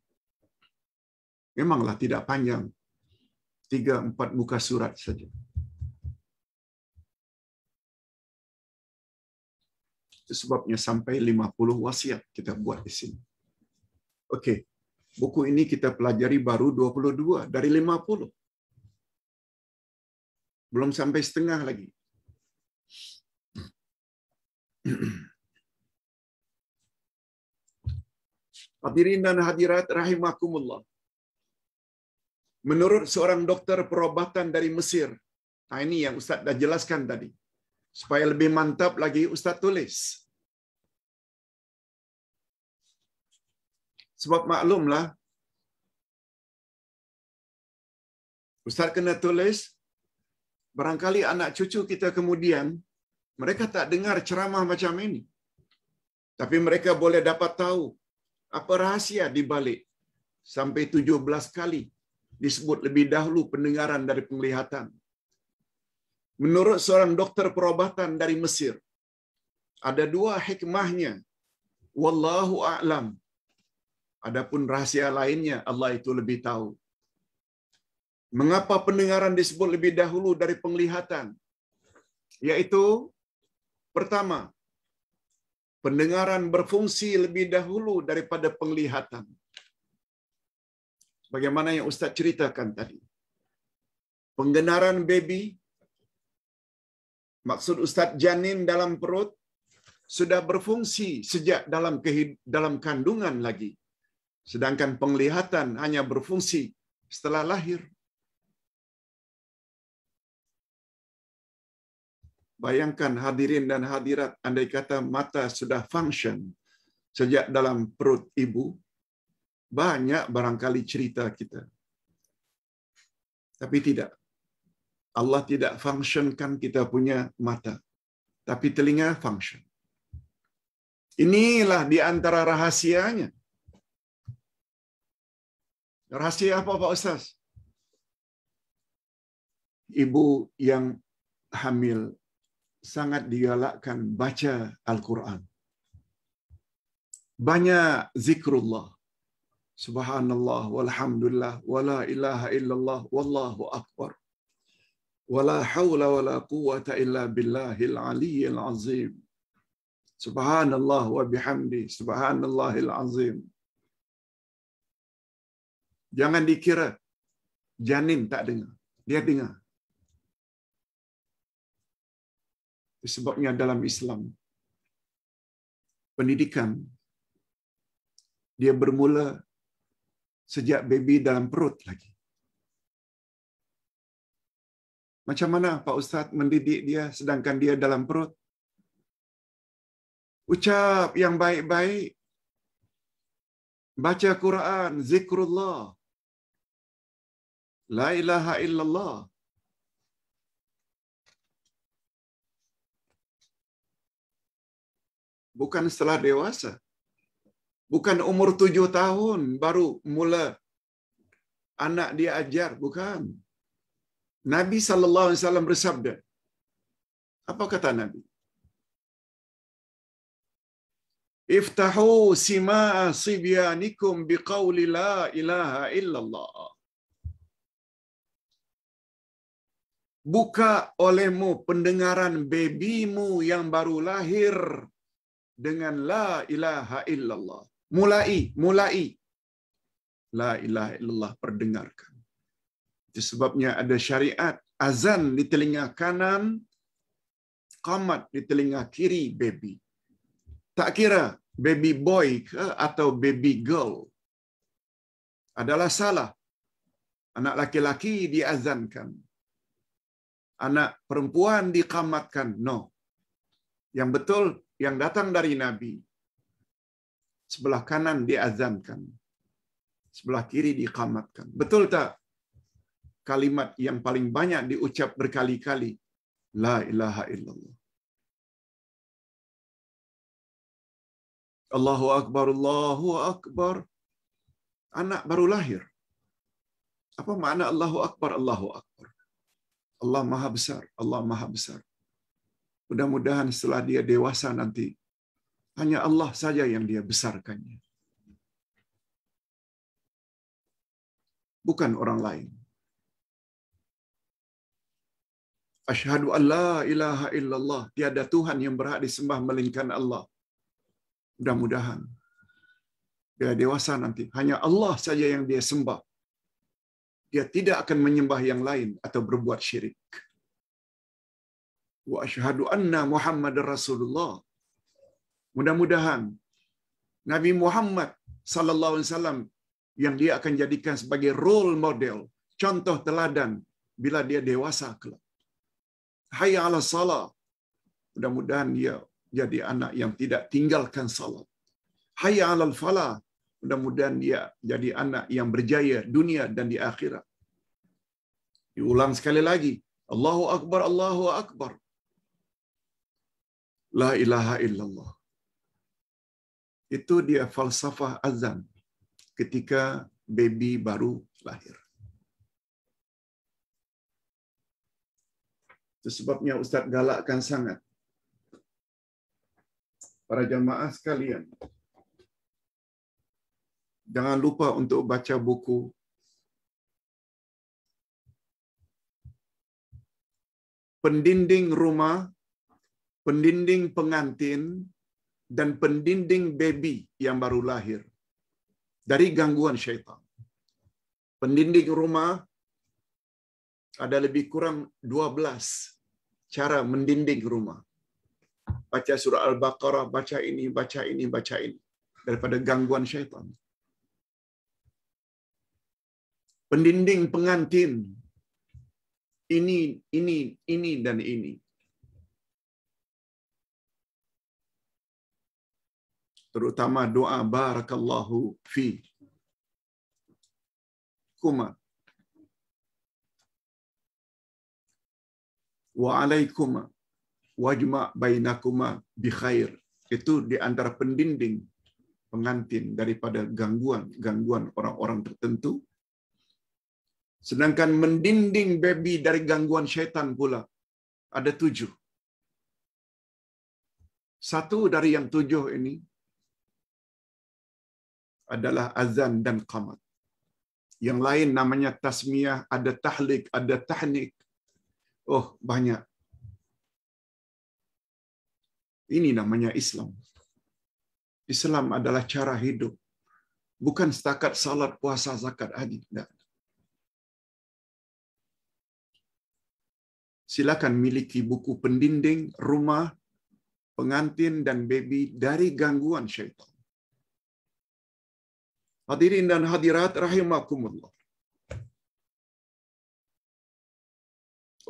Memanglah tidak panjang, tiga empat buka surat saja. Itu sebabnya sampai 50 wasiat kita buat di sini. Oke, okay. Buku ini kita pelajari baru 22 dari 50. Belum sampai setengah lagi. Hadirin dan hadirat rahimakumullah. Menurut seorang dokter perobatan dari Mesir, nah ini yang Ustaz dah jelaskan tadi. Supaya lebih mantap lagi Ustaz tulis Sebab maklumlah, Ustaz kena tulis, barangkali anak cucu kita kemudian, mereka tak dengar ceramah macam ini. Tapi mereka boleh dapat tahu apa rahasia di balik sampai 17 kali disebut lebih dahulu pendengaran dari penglihatan. Menurut seorang dokter perobatan dari Mesir, ada dua hikmahnya. Wallahu a'lam Adapun rahasia lainnya Allah itu lebih tahu. Mengapa pendengaran disebut lebih dahulu dari penglihatan? Yaitu pertama, pendengaran berfungsi lebih dahulu daripada penglihatan. Bagaimana yang Ustaz ceritakan tadi. Penggenaran baby maksud Ustaz janin dalam perut sudah berfungsi sejak dalam dalam kandungan lagi. Sedangkan penglihatan hanya berfungsi setelah lahir. Bayangkan hadirin dan hadirat, andai kata mata sudah function sejak dalam perut ibu, banyak barangkali cerita kita. Tapi tidak. Allah tidak functionkan kita punya mata. Tapi telinga function. Inilah di antara rahasianya Rahsia apa Pak Ustaz? Ibu yang hamil sangat digalakkan baca Al-Quran. Banyak zikrullah. Subhanallah, walhamdulillah, wala ilaha illallah, wallahu akbar. Wala hawla wala quwata illa billahil aliyyil azim. Subhanallah wa bihamdi, subhanallahil azim. Jangan dikira janin tak dengar. Dia dengar. Sebabnya dalam Islam, pendidikan, dia bermula sejak baby dalam perut lagi. Macam mana Pak Ustaz mendidik dia sedangkan dia dalam perut? Ucap yang baik-baik. Baca Quran, zikrullah. La ilaha illallah. Bukan setelah dewasa. Bukan umur tujuh tahun baru mula anak diajar. Bukan. Nabi SAW Alaihi Wasallam bersabda. Apa kata Nabi? Iftahu sima'a sibyanikum biqawli la ilaha illallah. buka olehmu pendengaran babymu yang baru lahir dengan la ilaha illallah. Mulai, mulai. La ilaha illallah perdengarkan. Itu sebabnya ada syariat azan di telinga kanan, qamat di telinga kiri baby. Tak kira baby boy ke atau baby girl. Adalah salah. Anak laki-laki diazankan. -laki anak perempuan dikamatkan. No. Yang betul, yang datang dari Nabi, sebelah kanan diazankan, sebelah kiri dikamatkan. Betul tak? Kalimat yang paling banyak diucap berkali-kali, La ilaha illallah. Allahu Akbar, Allahu Akbar. Anak baru lahir. Apa makna Allahu Akbar, Allahu Akbar? Allah Maha Besar, Allah Maha Besar. Mudah-mudahan setelah dia dewasa nanti, hanya Allah saja yang dia besarkannya. Bukan orang lain. Asyhadu an la ilaha illallah. Tiada Tuhan yang berhak disembah melainkan Allah. Mudah-mudahan dia dewasa nanti. Hanya Allah saja yang dia sembah. dia tidak akan menyembah yang lain atau berbuat syirik. Wa ashadu anna Muhammad Rasulullah. Mudah-mudahan Nabi Muhammad sallallahu alaihi wasallam yang dia akan jadikan sebagai role model, contoh teladan bila dia dewasa kelak. Hayya ala salat. Mudah-mudahan dia jadi anak yang tidak tinggalkan salat. Hayya ala falah. Mudah-mudahan dia jadi anak yang berjaya dunia dan di akhirat. Diulang sekali lagi. Allahu Akbar, Allahu Akbar. La ilaha illallah. Itu dia falsafah azan ketika baby baru lahir. Itu sebabnya Ustaz galakkan sangat para jamaah sekalian Jangan lupa untuk baca buku pendinding rumah, pendinding pengantin, dan pendinding baby yang baru lahir dari gangguan syaitan. Pendinding rumah ada lebih kurang 12 cara mendinding rumah. Baca surah Al-Baqarah, baca ini, baca ini, baca ini. Daripada gangguan syaitan pendinding pengantin ini ini ini dan ini terutama doa barakallahu fi kuma wa alaikum wajma bainakuma bi khair itu di antara pendinding pengantin daripada gangguan-gangguan orang-orang tertentu Sedangkan mendinding baby dari gangguan syaitan pula ada tujuh. Satu dari yang tujuh ini adalah azan dan qamat. Yang lain namanya tasmiyah, ada tahlik, ada tahnik. Oh, banyak. Ini namanya Islam. Islam adalah cara hidup. Bukan setakat salat, puasa, zakat, haji. Tidak. silakan miliki buku pendinding rumah pengantin dan baby dari gangguan syaitan. Hadirin dan hadirat rahimakumullah.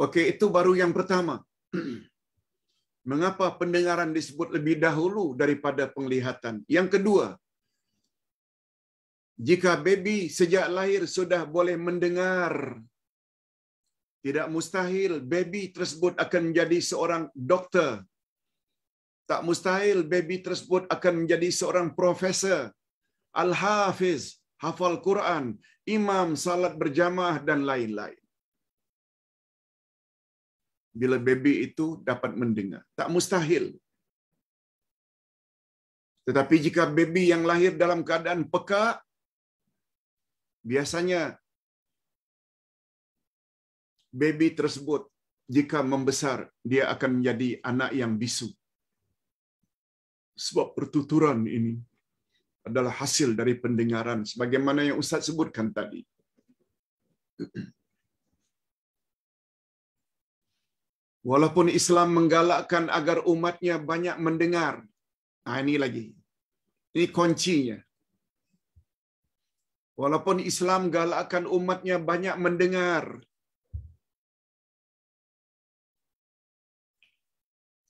Oke, itu baru yang pertama. Mengapa pendengaran disebut lebih dahulu daripada penglihatan? Yang kedua, jika baby sejak lahir sudah boleh mendengar tidak mustahil baby tersebut akan menjadi seorang doktor. Tak mustahil baby tersebut akan menjadi seorang profesor, al-hafiz, hafal Quran, imam salat berjamaah dan lain-lain. Bila baby itu dapat mendengar, tak mustahil. Tetapi jika baby yang lahir dalam keadaan peka, biasanya baby tersebut jika membesar dia akan menjadi anak yang bisu. Sebab pertuturan ini adalah hasil dari pendengaran sebagaimana yang Ustaz sebutkan tadi. Walaupun Islam menggalakkan agar umatnya banyak mendengar. Nah, ini lagi. Ini kuncinya. Walaupun Islam galakkan umatnya banyak mendengar,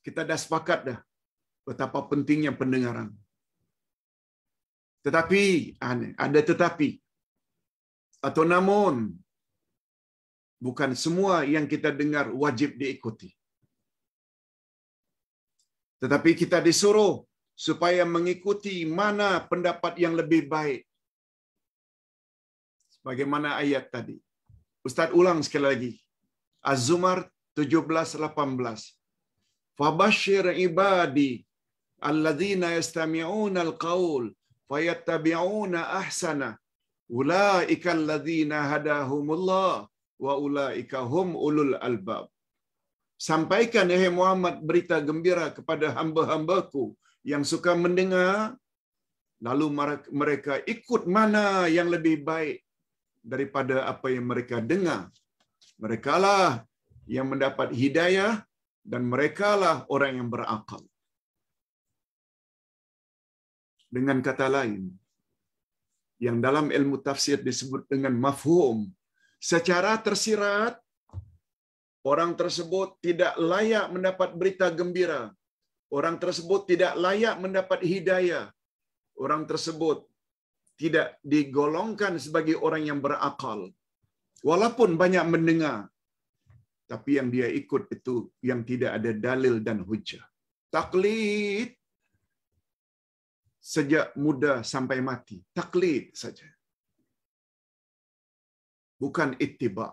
Kita dah sepakat dah betapa pentingnya pendengaran. Tetapi, ah, ada tetapi, atau namun, bukan semua yang kita dengar wajib diikuti. Tetapi kita disuruh supaya mengikuti mana pendapat yang lebih baik. Sebagaimana ayat tadi. Ustaz ulang sekali lagi. Az-Zumar 17-18. Fabashir ibadi alladzina yastami'una al-qaul fayattabi'una ahsana ulaika alladzina hadahumullah wa ulaika hum ulul albab. Sampaikan wahai Muhammad berita gembira kepada hamba-hambaku yang suka mendengar lalu mereka ikut mana yang lebih baik daripada apa yang mereka dengar. Merekalah yang mendapat hidayah dan merekalah orang yang berakal. Dengan kata lain, yang dalam ilmu tafsir disebut dengan mafhum, secara tersirat orang tersebut tidak layak mendapat berita gembira. Orang tersebut tidak layak mendapat hidayah. Orang tersebut tidak digolongkan sebagai orang yang berakal. Walaupun banyak mendengar, tapi yang dia ikut itu yang tidak ada dalil dan hujah. Taklid sejak muda sampai mati. Taklid saja. Bukan ittiba.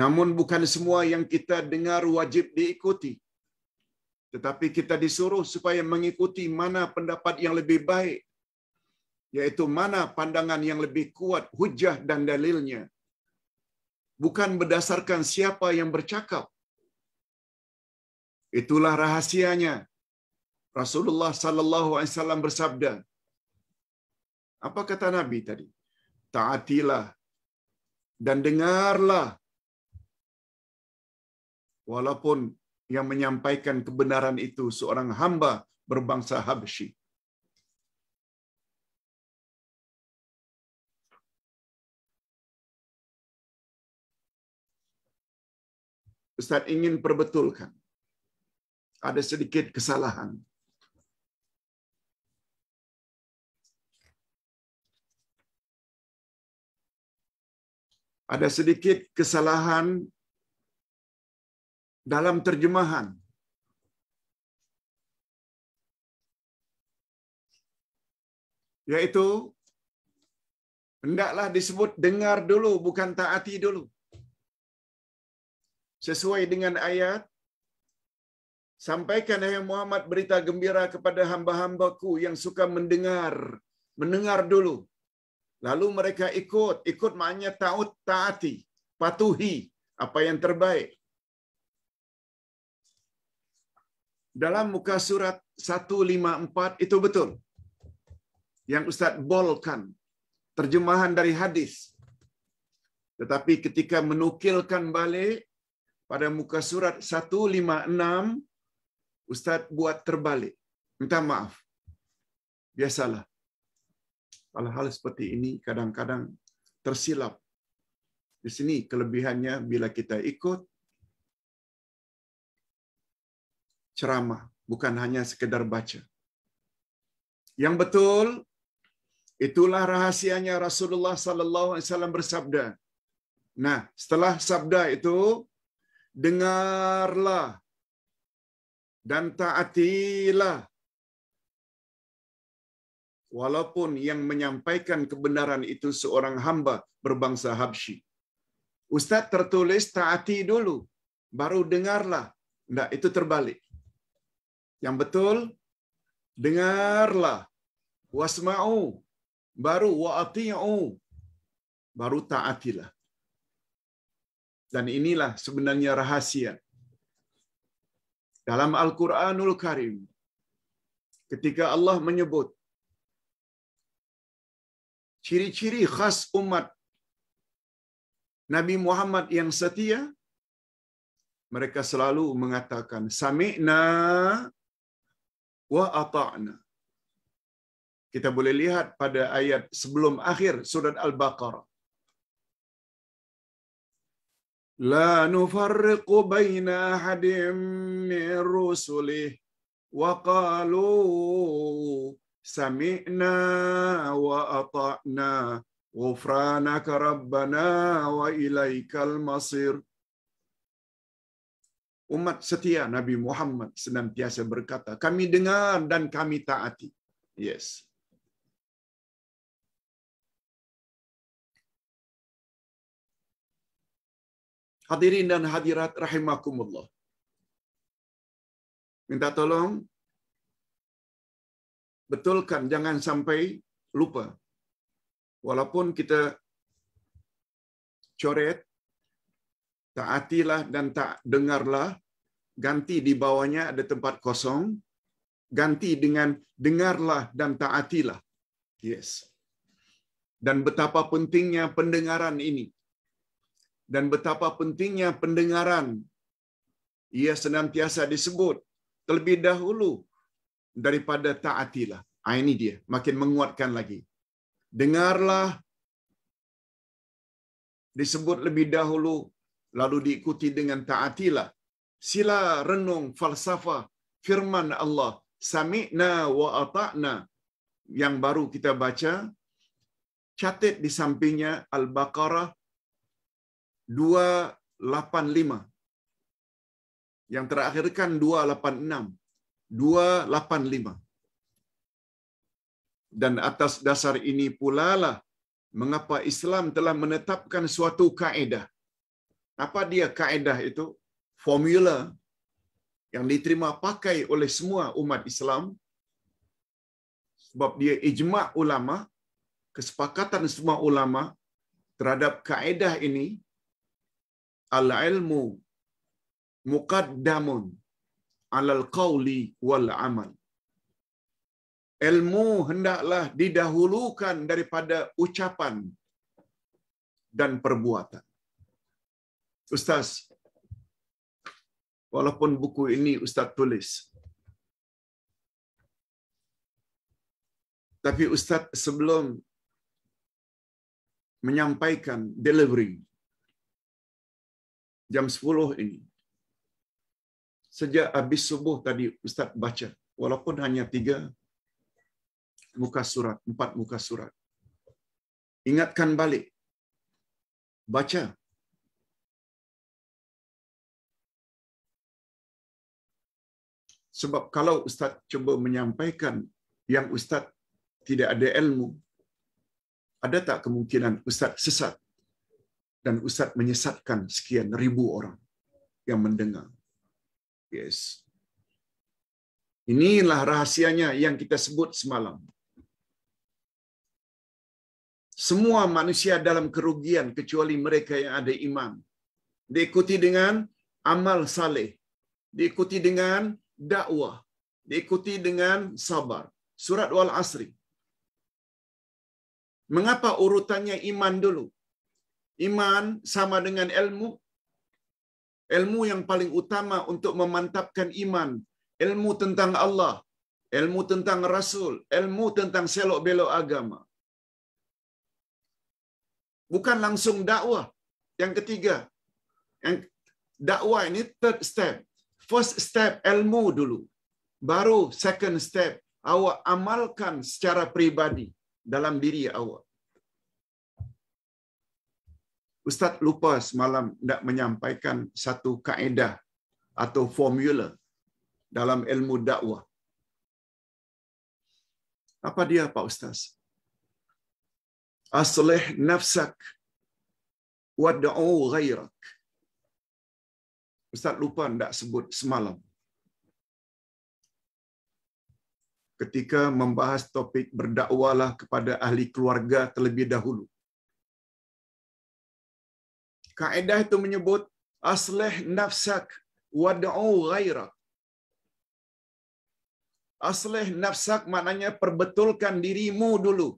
Namun bukan semua yang kita dengar wajib diikuti. Tetapi kita disuruh supaya mengikuti mana pendapat yang lebih baik, yaitu mana pandangan yang lebih kuat, hujah dan dalilnya. Bukan berdasarkan siapa yang bercakap. Itulah rahasianya. Rasulullah sallallahu alaihi wasallam bersabda. Apa kata Nabi tadi? Taatilah dan dengarlah walaupun yang menyampaikan kebenaran itu seorang hamba berbangsa Habsyi. Ustaz ingin perbetulkan. Ada sedikit kesalahan. Ada sedikit kesalahan dalam terjemahan yaitu hendaklah disebut dengar dulu bukan taati dulu sesuai dengan ayat sampaikan ayat Muhammad berita gembira kepada hamba-hambaku yang suka mendengar mendengar dulu lalu mereka ikut ikut maknanya taat taati patuhi apa yang terbaik dalam muka surat 154 itu betul. Yang Ustadz bolkan terjemahan dari hadis. Tetapi ketika menukilkan balik pada muka surat 156 Ustadz buat terbalik. Minta maaf. Biasalah. Hal-hal seperti ini kadang-kadang tersilap. Di sini kelebihannya bila kita ikut, ceramah, bukan hanya sekedar baca. Yang betul itulah rahasianya Rasulullah sallallahu alaihi wasallam bersabda. Nah, setelah sabda itu dengarlah dan taatilah walaupun yang menyampaikan kebenaran itu seorang hamba berbangsa Habsyi. Ustaz tertulis taati dulu, baru dengarlah. Nah, itu terbalik. Yang betul, dengarlah. Wasma'u. Baru wa'ati'u. Baru taatilah. Dan inilah sebenarnya rahasia. Dalam Al-Quranul Karim, ketika Allah menyebut ciri-ciri khas umat Nabi Muhammad yang setia, mereka selalu mengatakan sami'na wa ata'na. Kita boleh lihat pada ayat sebelum akhir surat Al-Baqarah. La nufarriqu baina ahadin min rusulih wa qalu sami'na wa ata'na ghufranaka rabbana wa ilaikal masir. Umat setia Nabi Muhammad senantiasa berkata, kami dengar dan kami taati. Yes. Hadirin dan hadirat rahimakumullah. Minta tolong betulkan jangan sampai lupa. Walaupun kita coret Taatilah dan tak dengarlah. Ganti di bawahnya ada tempat kosong. Ganti dengan dengarlah dan taatilah. Yes. Dan betapa pentingnya pendengaran ini. Dan betapa pentingnya pendengaran. Ia senantiasa disebut terlebih dahulu daripada taatilah. Ah, ini dia, makin menguatkan lagi. Dengarlah disebut lebih dahulu lalu diikuti dengan taatilah. Sila renung falsafah firman Allah. Sami'na wa ata'na. Yang baru kita baca, catat di sampingnya Al-Baqarah 285. Yang terakhir kan 286. 285 dan atas dasar ini pula lah mengapa Islam telah menetapkan suatu kaedah Apa dia kaedah itu? Formula yang diterima pakai oleh semua umat Islam sebab dia ijma' ulama, kesepakatan semua ulama terhadap kaedah ini al-ilmu muqaddamun alal qawli wal amal. Ilmu hendaklah didahulukan daripada ucapan dan perbuatan. Ustaz, walaupun buku ini Ustaz tulis, tapi Ustaz sebelum menyampaikan delivery jam 10 ini, sejak habis subuh tadi Ustaz baca, walaupun hanya tiga muka surat, empat muka surat, ingatkan balik, baca, baca, Sebab kalau Ustaz coba menyampaikan yang Ustaz tidak ada ilmu, ada tak kemungkinan Ustaz sesat dan Ustaz menyesatkan sekian ribu orang yang mendengar. Yes. Inilah rahasianya yang kita sebut semalam. Semua manusia dalam kerugian kecuali mereka yang ada iman. Diikuti dengan amal saleh. Diikuti dengan dakwah diikuti dengan sabar. Surat wal asri. Mengapa urutannya iman dulu? Iman sama dengan ilmu. Ilmu yang paling utama untuk memantapkan iman. Ilmu tentang Allah. Ilmu tentang Rasul. Ilmu tentang selok belok agama. Bukan langsung dakwah. Yang ketiga. Yang dakwah ini third step first step ilmu dulu. Baru second step awak amalkan secara pribadi dalam diri awak. Ustaz lupa semalam nak menyampaikan satu kaedah atau formula dalam ilmu dakwah. Apa dia Pak Ustaz? Aslih nafsak wa da'u ghairak. Ustaz lupa tidak sebut semalam. Ketika membahas topik berdakwalah kepada ahli keluarga terlebih dahulu. Kaedah itu menyebut asleh nafsak wad'u ghairak. Asleh nafsak maknanya perbetulkan dirimu dulu.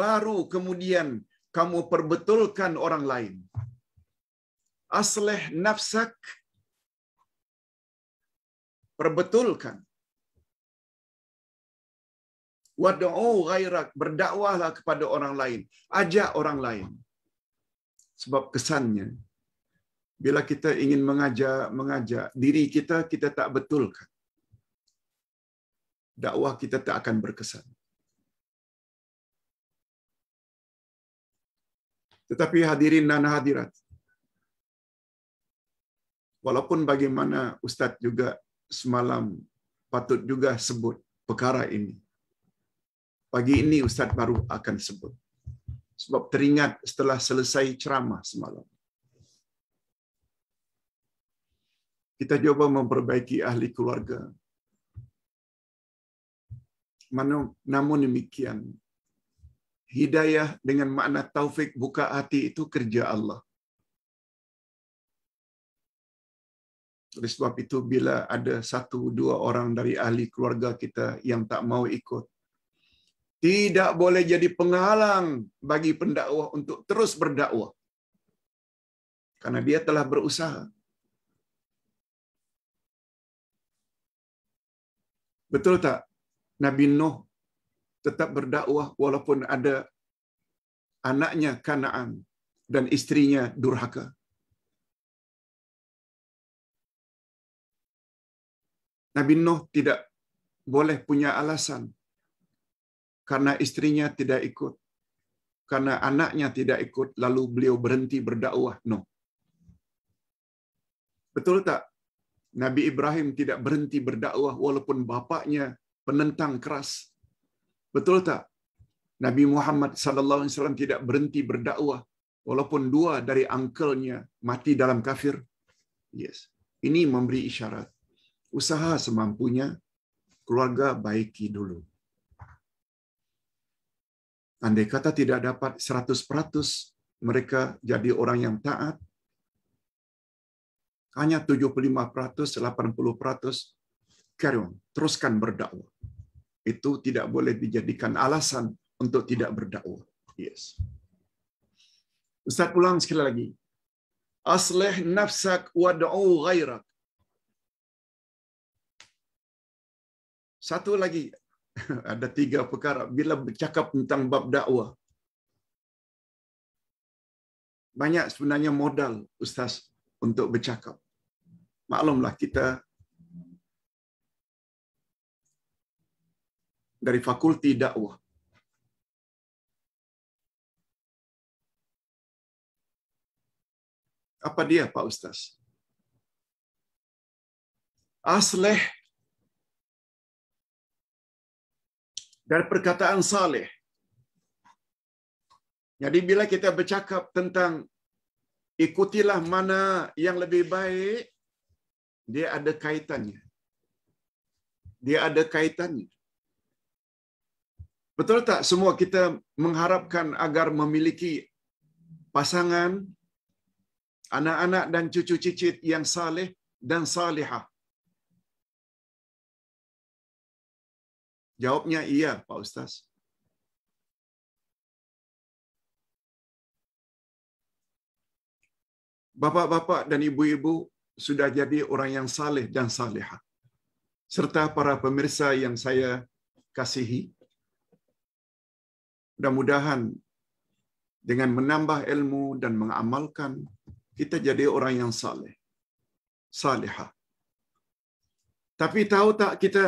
Baru kemudian kamu perbetulkan orang lain. asleh nafsak perbetulkan wad'u ghairak berdakwahlah kepada orang lain ajak orang lain sebab kesannya bila kita ingin mengajak mengajak diri kita kita tak betulkan dakwah kita tak akan berkesan tetapi hadirin dan hadirat walaupun bagaimana Ustadz juga semalam patut juga sebut perkara ini. Pagi ini Ustadz baru akan sebut. Sebab teringat setelah selesai ceramah semalam. Kita cuba memperbaiki ahli keluarga. Namun demikian, hidayah dengan makna taufik buka hati itu kerja Allah. Oleh sebab itu, bila ada satu dua orang dari ahli keluarga kita yang tak mau ikut, tidak boleh jadi penghalang bagi pendakwah untuk terus berdakwah. Karena dia telah berusaha. Betul tak? Nabi Nuh tetap berdakwah walaupun ada anaknya Kanaan dan istrinya durhaka. Nabi Nuh tidak boleh punya alasan karena istrinya tidak ikut, karena anaknya tidak ikut, lalu beliau berhenti berdakwah. No. Betul tak? Nabi Ibrahim tidak berhenti berdakwah walaupun bapaknya penentang keras. Betul tak? Nabi Muhammad saw tidak berhenti berdakwah walaupun dua dari angkelnya mati dalam kafir. Yes. Ini memberi isyarat usaha semampunya, keluarga baiki dulu. Andai kata tidak dapat 100% mereka jadi orang yang taat, hanya 75%, 80% carry on, teruskan berdakwah. Itu tidak boleh dijadikan alasan untuk tidak berdakwah. Yes. Ustaz ulang sekali lagi. Asleh nafsak wa da'u ghairak. Satu lagi, ada tiga perkara bila bercakap tentang bab dakwah. Banyak sebenarnya modal ustaz untuk bercakap. Maklumlah kita dari fakulti dakwah. Apa dia Pak Ustaz? Asleh dari perkataan saleh. Jadi bila kita bercakap tentang ikutilah mana yang lebih baik, dia ada kaitannya. Dia ada kaitannya. Betul tak semua kita mengharapkan agar memiliki pasangan, anak-anak dan cucu cicit yang saleh dan salihah. Jawabnya iya, Pak Ustaz. Bapak-bapak dan ibu-ibu sudah jadi orang yang saleh dan salehah. Serta para pemirsa yang saya kasihi. Mudah-mudahan dengan menambah ilmu dan mengamalkan, kita jadi orang yang saleh, salihah. Tapi tahu tak kita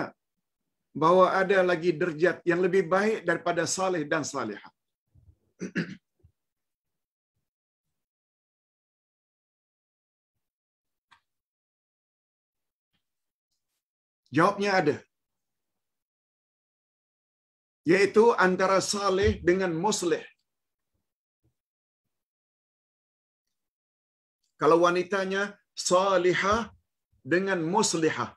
bahwa ada lagi derjat yang lebih baik daripada saleh dan salihah. Jawabnya ada. Yaitu antara saleh dengan musleh. Kalau wanitanya salihah dengan muslihah.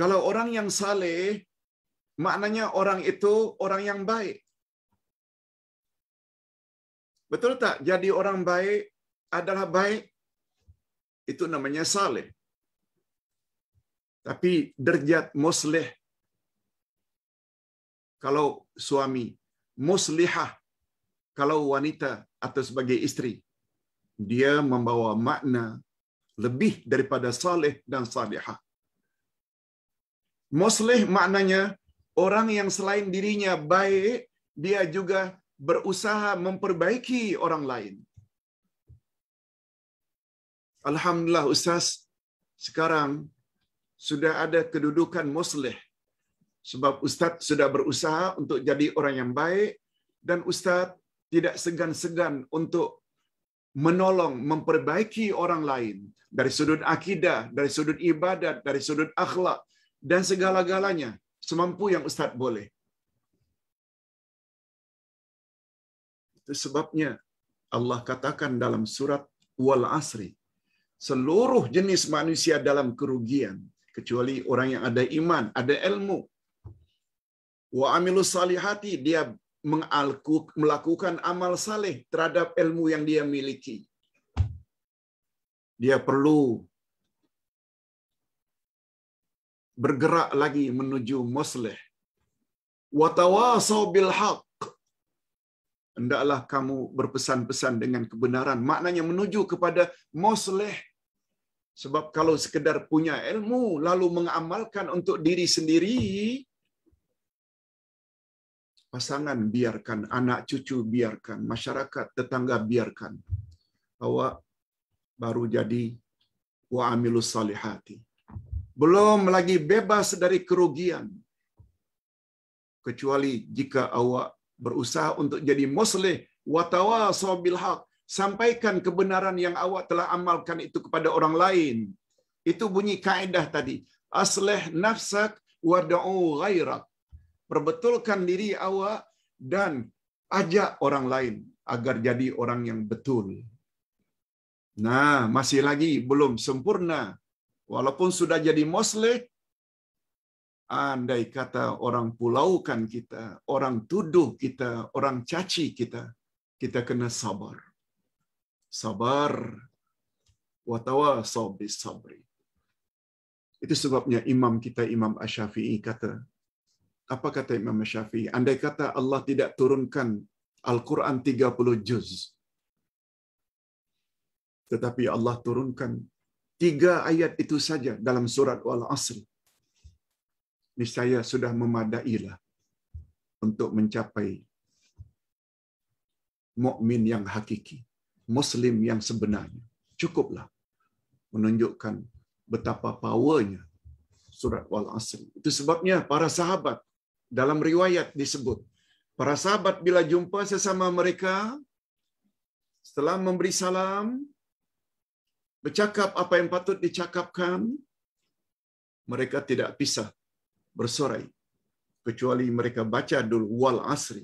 Kalau orang yang saleh, maknanya orang itu orang yang baik. Betul tak? Jadi orang baik adalah baik. Itu namanya saleh. Tapi derjat musleh. Kalau suami, muslihah kalau wanita atau sebagai istri. Dia membawa makna lebih daripada saleh dan salihah. Muslih maknanya orang yang selain dirinya baik, dia juga berusaha memperbaiki orang lain. Alhamdulillah Ustaz, sekarang sudah ada kedudukan muslih. Sebab Ustaz sudah berusaha untuk jadi orang yang baik dan Ustaz tidak segan-segan untuk menolong, memperbaiki orang lain dari sudut akidah, dari sudut ibadat, dari sudut akhlak, dan segala-galanya semampu yang Ustaz boleh. Itu sebabnya Allah katakan dalam surat Wal Asri, seluruh jenis manusia dalam kerugian, kecuali orang yang ada iman, ada ilmu. Wa amilu salihati, dia melakukan amal saleh terhadap ilmu yang dia miliki. Dia perlu bergerak lagi menuju musleh. Watawasau bil haq. Hendaklah kamu berpesan-pesan dengan kebenaran. Maknanya menuju kepada musleh. Sebab kalau sekedar punya ilmu lalu mengamalkan untuk diri sendiri, pasangan biarkan, anak cucu biarkan, masyarakat tetangga biarkan. Awak baru jadi wa amilus salihati belum lagi bebas dari kerugian. Kecuali jika awak berusaha untuk jadi muslim watawa sawbil hak, sampaikan kebenaran yang awak telah amalkan itu kepada orang lain. Itu bunyi kaedah tadi. asleh nafsak wada'u ghairak. Perbetulkan diri awak dan ajak orang lain agar jadi orang yang betul. Nah, masih lagi belum sempurna Walaupun sudah jadi Muslim, andai kata orang pulaukan kita, orang tuduh kita, orang caci kita, kita kena sabar. Sabar. Watawa sabi sabri. Itu sebabnya imam kita, Imam Asyafi'i kata, apa kata Imam Syafi'i? Andai kata Allah tidak turunkan Al-Quran 30 juz, tetapi Allah turunkan tiga ayat itu saja dalam surat Al-Asr. Niscaya sudah memadailah untuk mencapai mukmin yang hakiki, muslim yang sebenarnya. Cukuplah menunjukkan betapa powernya surat Al-Asr. Itu sebabnya para sahabat dalam riwayat disebut para sahabat bila jumpa sesama mereka setelah memberi salam bercakap apa yang patut dicakapkan, mereka tidak bisa bersorai kecuali mereka baca dulu wal asri.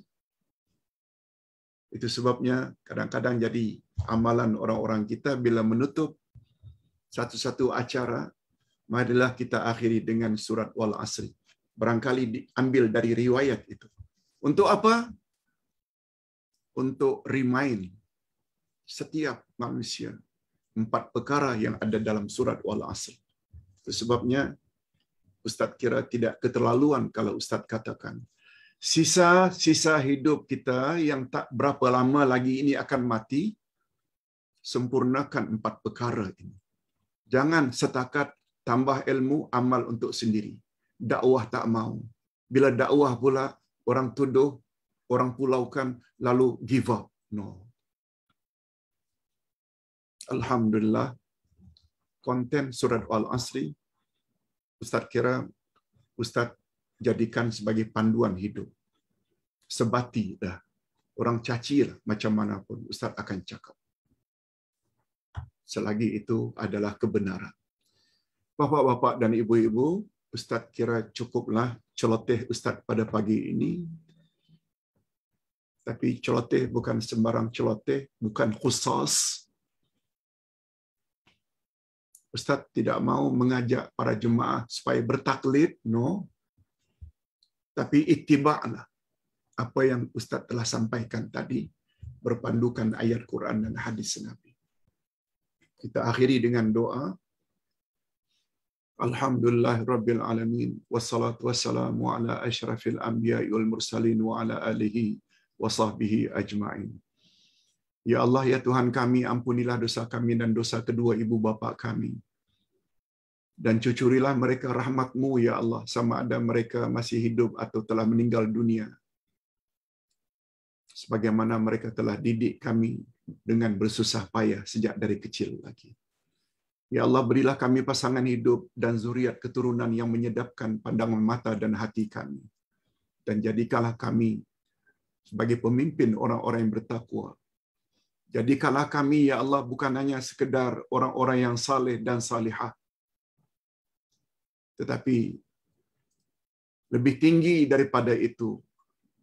Itu sebabnya kadang-kadang jadi amalan orang-orang kita bila menutup satu-satu acara, marilah kita akhiri dengan surat wal asri. Barangkali diambil dari riwayat itu. Untuk apa? Untuk remind setiap manusia empat perkara yang ada dalam surat wal asr. Sebabnya ustaz kira tidak keterlaluan kalau ustaz katakan sisa-sisa hidup kita yang tak berapa lama lagi ini akan mati sempurnakan empat perkara ini. Jangan setakat tambah ilmu amal untuk sendiri. Dakwah tak mau. Bila dakwah pula orang tuduh, orang pulaukan lalu give up. No. Alhamdulillah, konten surat Al-Asri, Ustaz kira Ustaz jadikan sebagai panduan hidup. Sebati dah. Orang caci lah, macam mana pun akan cakap. Selagi itu adalah kebenaran. Bapak-bapak dan ibu-ibu, Ustaz kira cukuplah celoteh Ustaz pada pagi ini. Tapi celoteh bukan sembarang celoteh, bukan khusus, Ustaz tidak mau mengajak para jemaah supaya bertaklid, no. Tapi itibaklah apa yang Ustaz telah sampaikan tadi berpandukan ayat Quran dan hadis Nabi. Kita akhiri dengan doa. Alhamdulillah Rabbil Alamin Wassalatu wassalamu ala ashrafil anbiya wal mursalin wa ala alihi wa sahbihi ajma'in. Ya Allah, ya Tuhan kami, ampunilah dosa kami dan dosa kedua ibu bapa kami. Dan cucurilah mereka rahmatmu, ya Allah, sama ada mereka masih hidup atau telah meninggal dunia. Sebagaimana mereka telah didik kami dengan bersusah payah sejak dari kecil lagi. Ya Allah, berilah kami pasangan hidup dan zuriat keturunan yang menyedapkan pandangan mata dan hati kami. Dan jadikanlah kami sebagai pemimpin orang-orang yang bertakwa, Jadi kalau kami, Ya Allah, bukan hanya sekedar orang-orang yang saleh dan salihah. Tetapi, lebih tinggi daripada itu,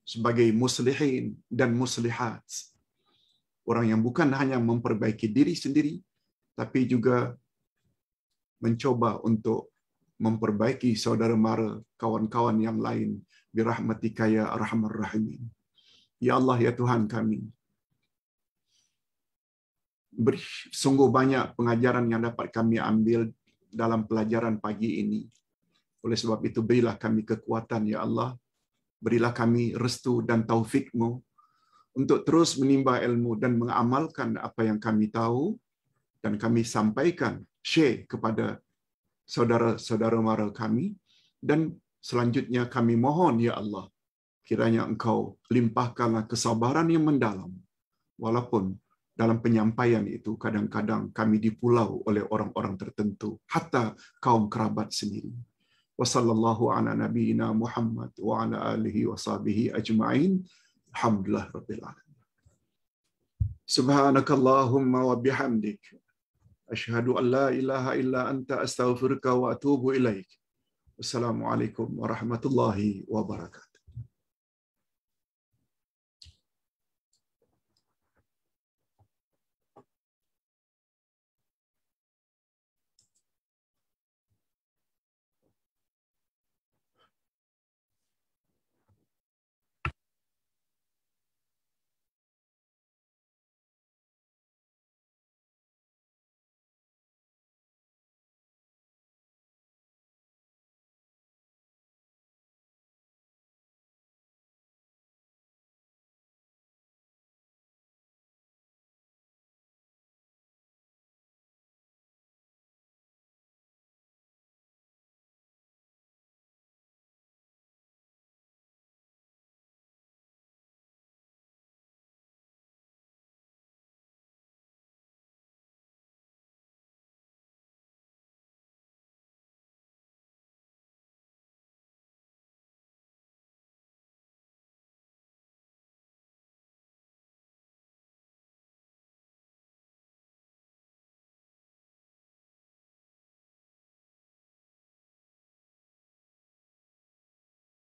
sebagai muslimin dan muslihat. Orang yang bukan hanya memperbaiki diri sendiri, tapi juga mencoba untuk memperbaiki saudara mara kawan-kawan yang lain. Birahmatika ya Rahman Rahimin. Ya Allah, Ya Tuhan kami, sungguh banyak pengajaran yang dapat kami ambil dalam pelajaran pagi ini. Oleh sebab itu, berilah kami kekuatan, Ya Allah. Berilah kami restu dan taufikmu untuk terus menimba ilmu dan mengamalkan apa yang kami tahu dan kami sampaikan, share kepada saudara-saudara mara kami. Dan selanjutnya kami mohon, Ya Allah, kiranya engkau limpahkanlah kesabaran yang mendalam walaupun dalam penyampaian itu kadang-kadang kami dipulau oleh orang-orang tertentu, hatta kaum kerabat sendiri. Wassallallahu ala nabiyyina Muhammad wa ala alihi wa ajma'in. Alhamdulillah rabbil alamin. Subhanakallahumma wa bihamdik. Ashhadu an la ilaha illa anta astaghfiruka wa atubu ilaik. alaikum warahmatullahi wabarakatuh.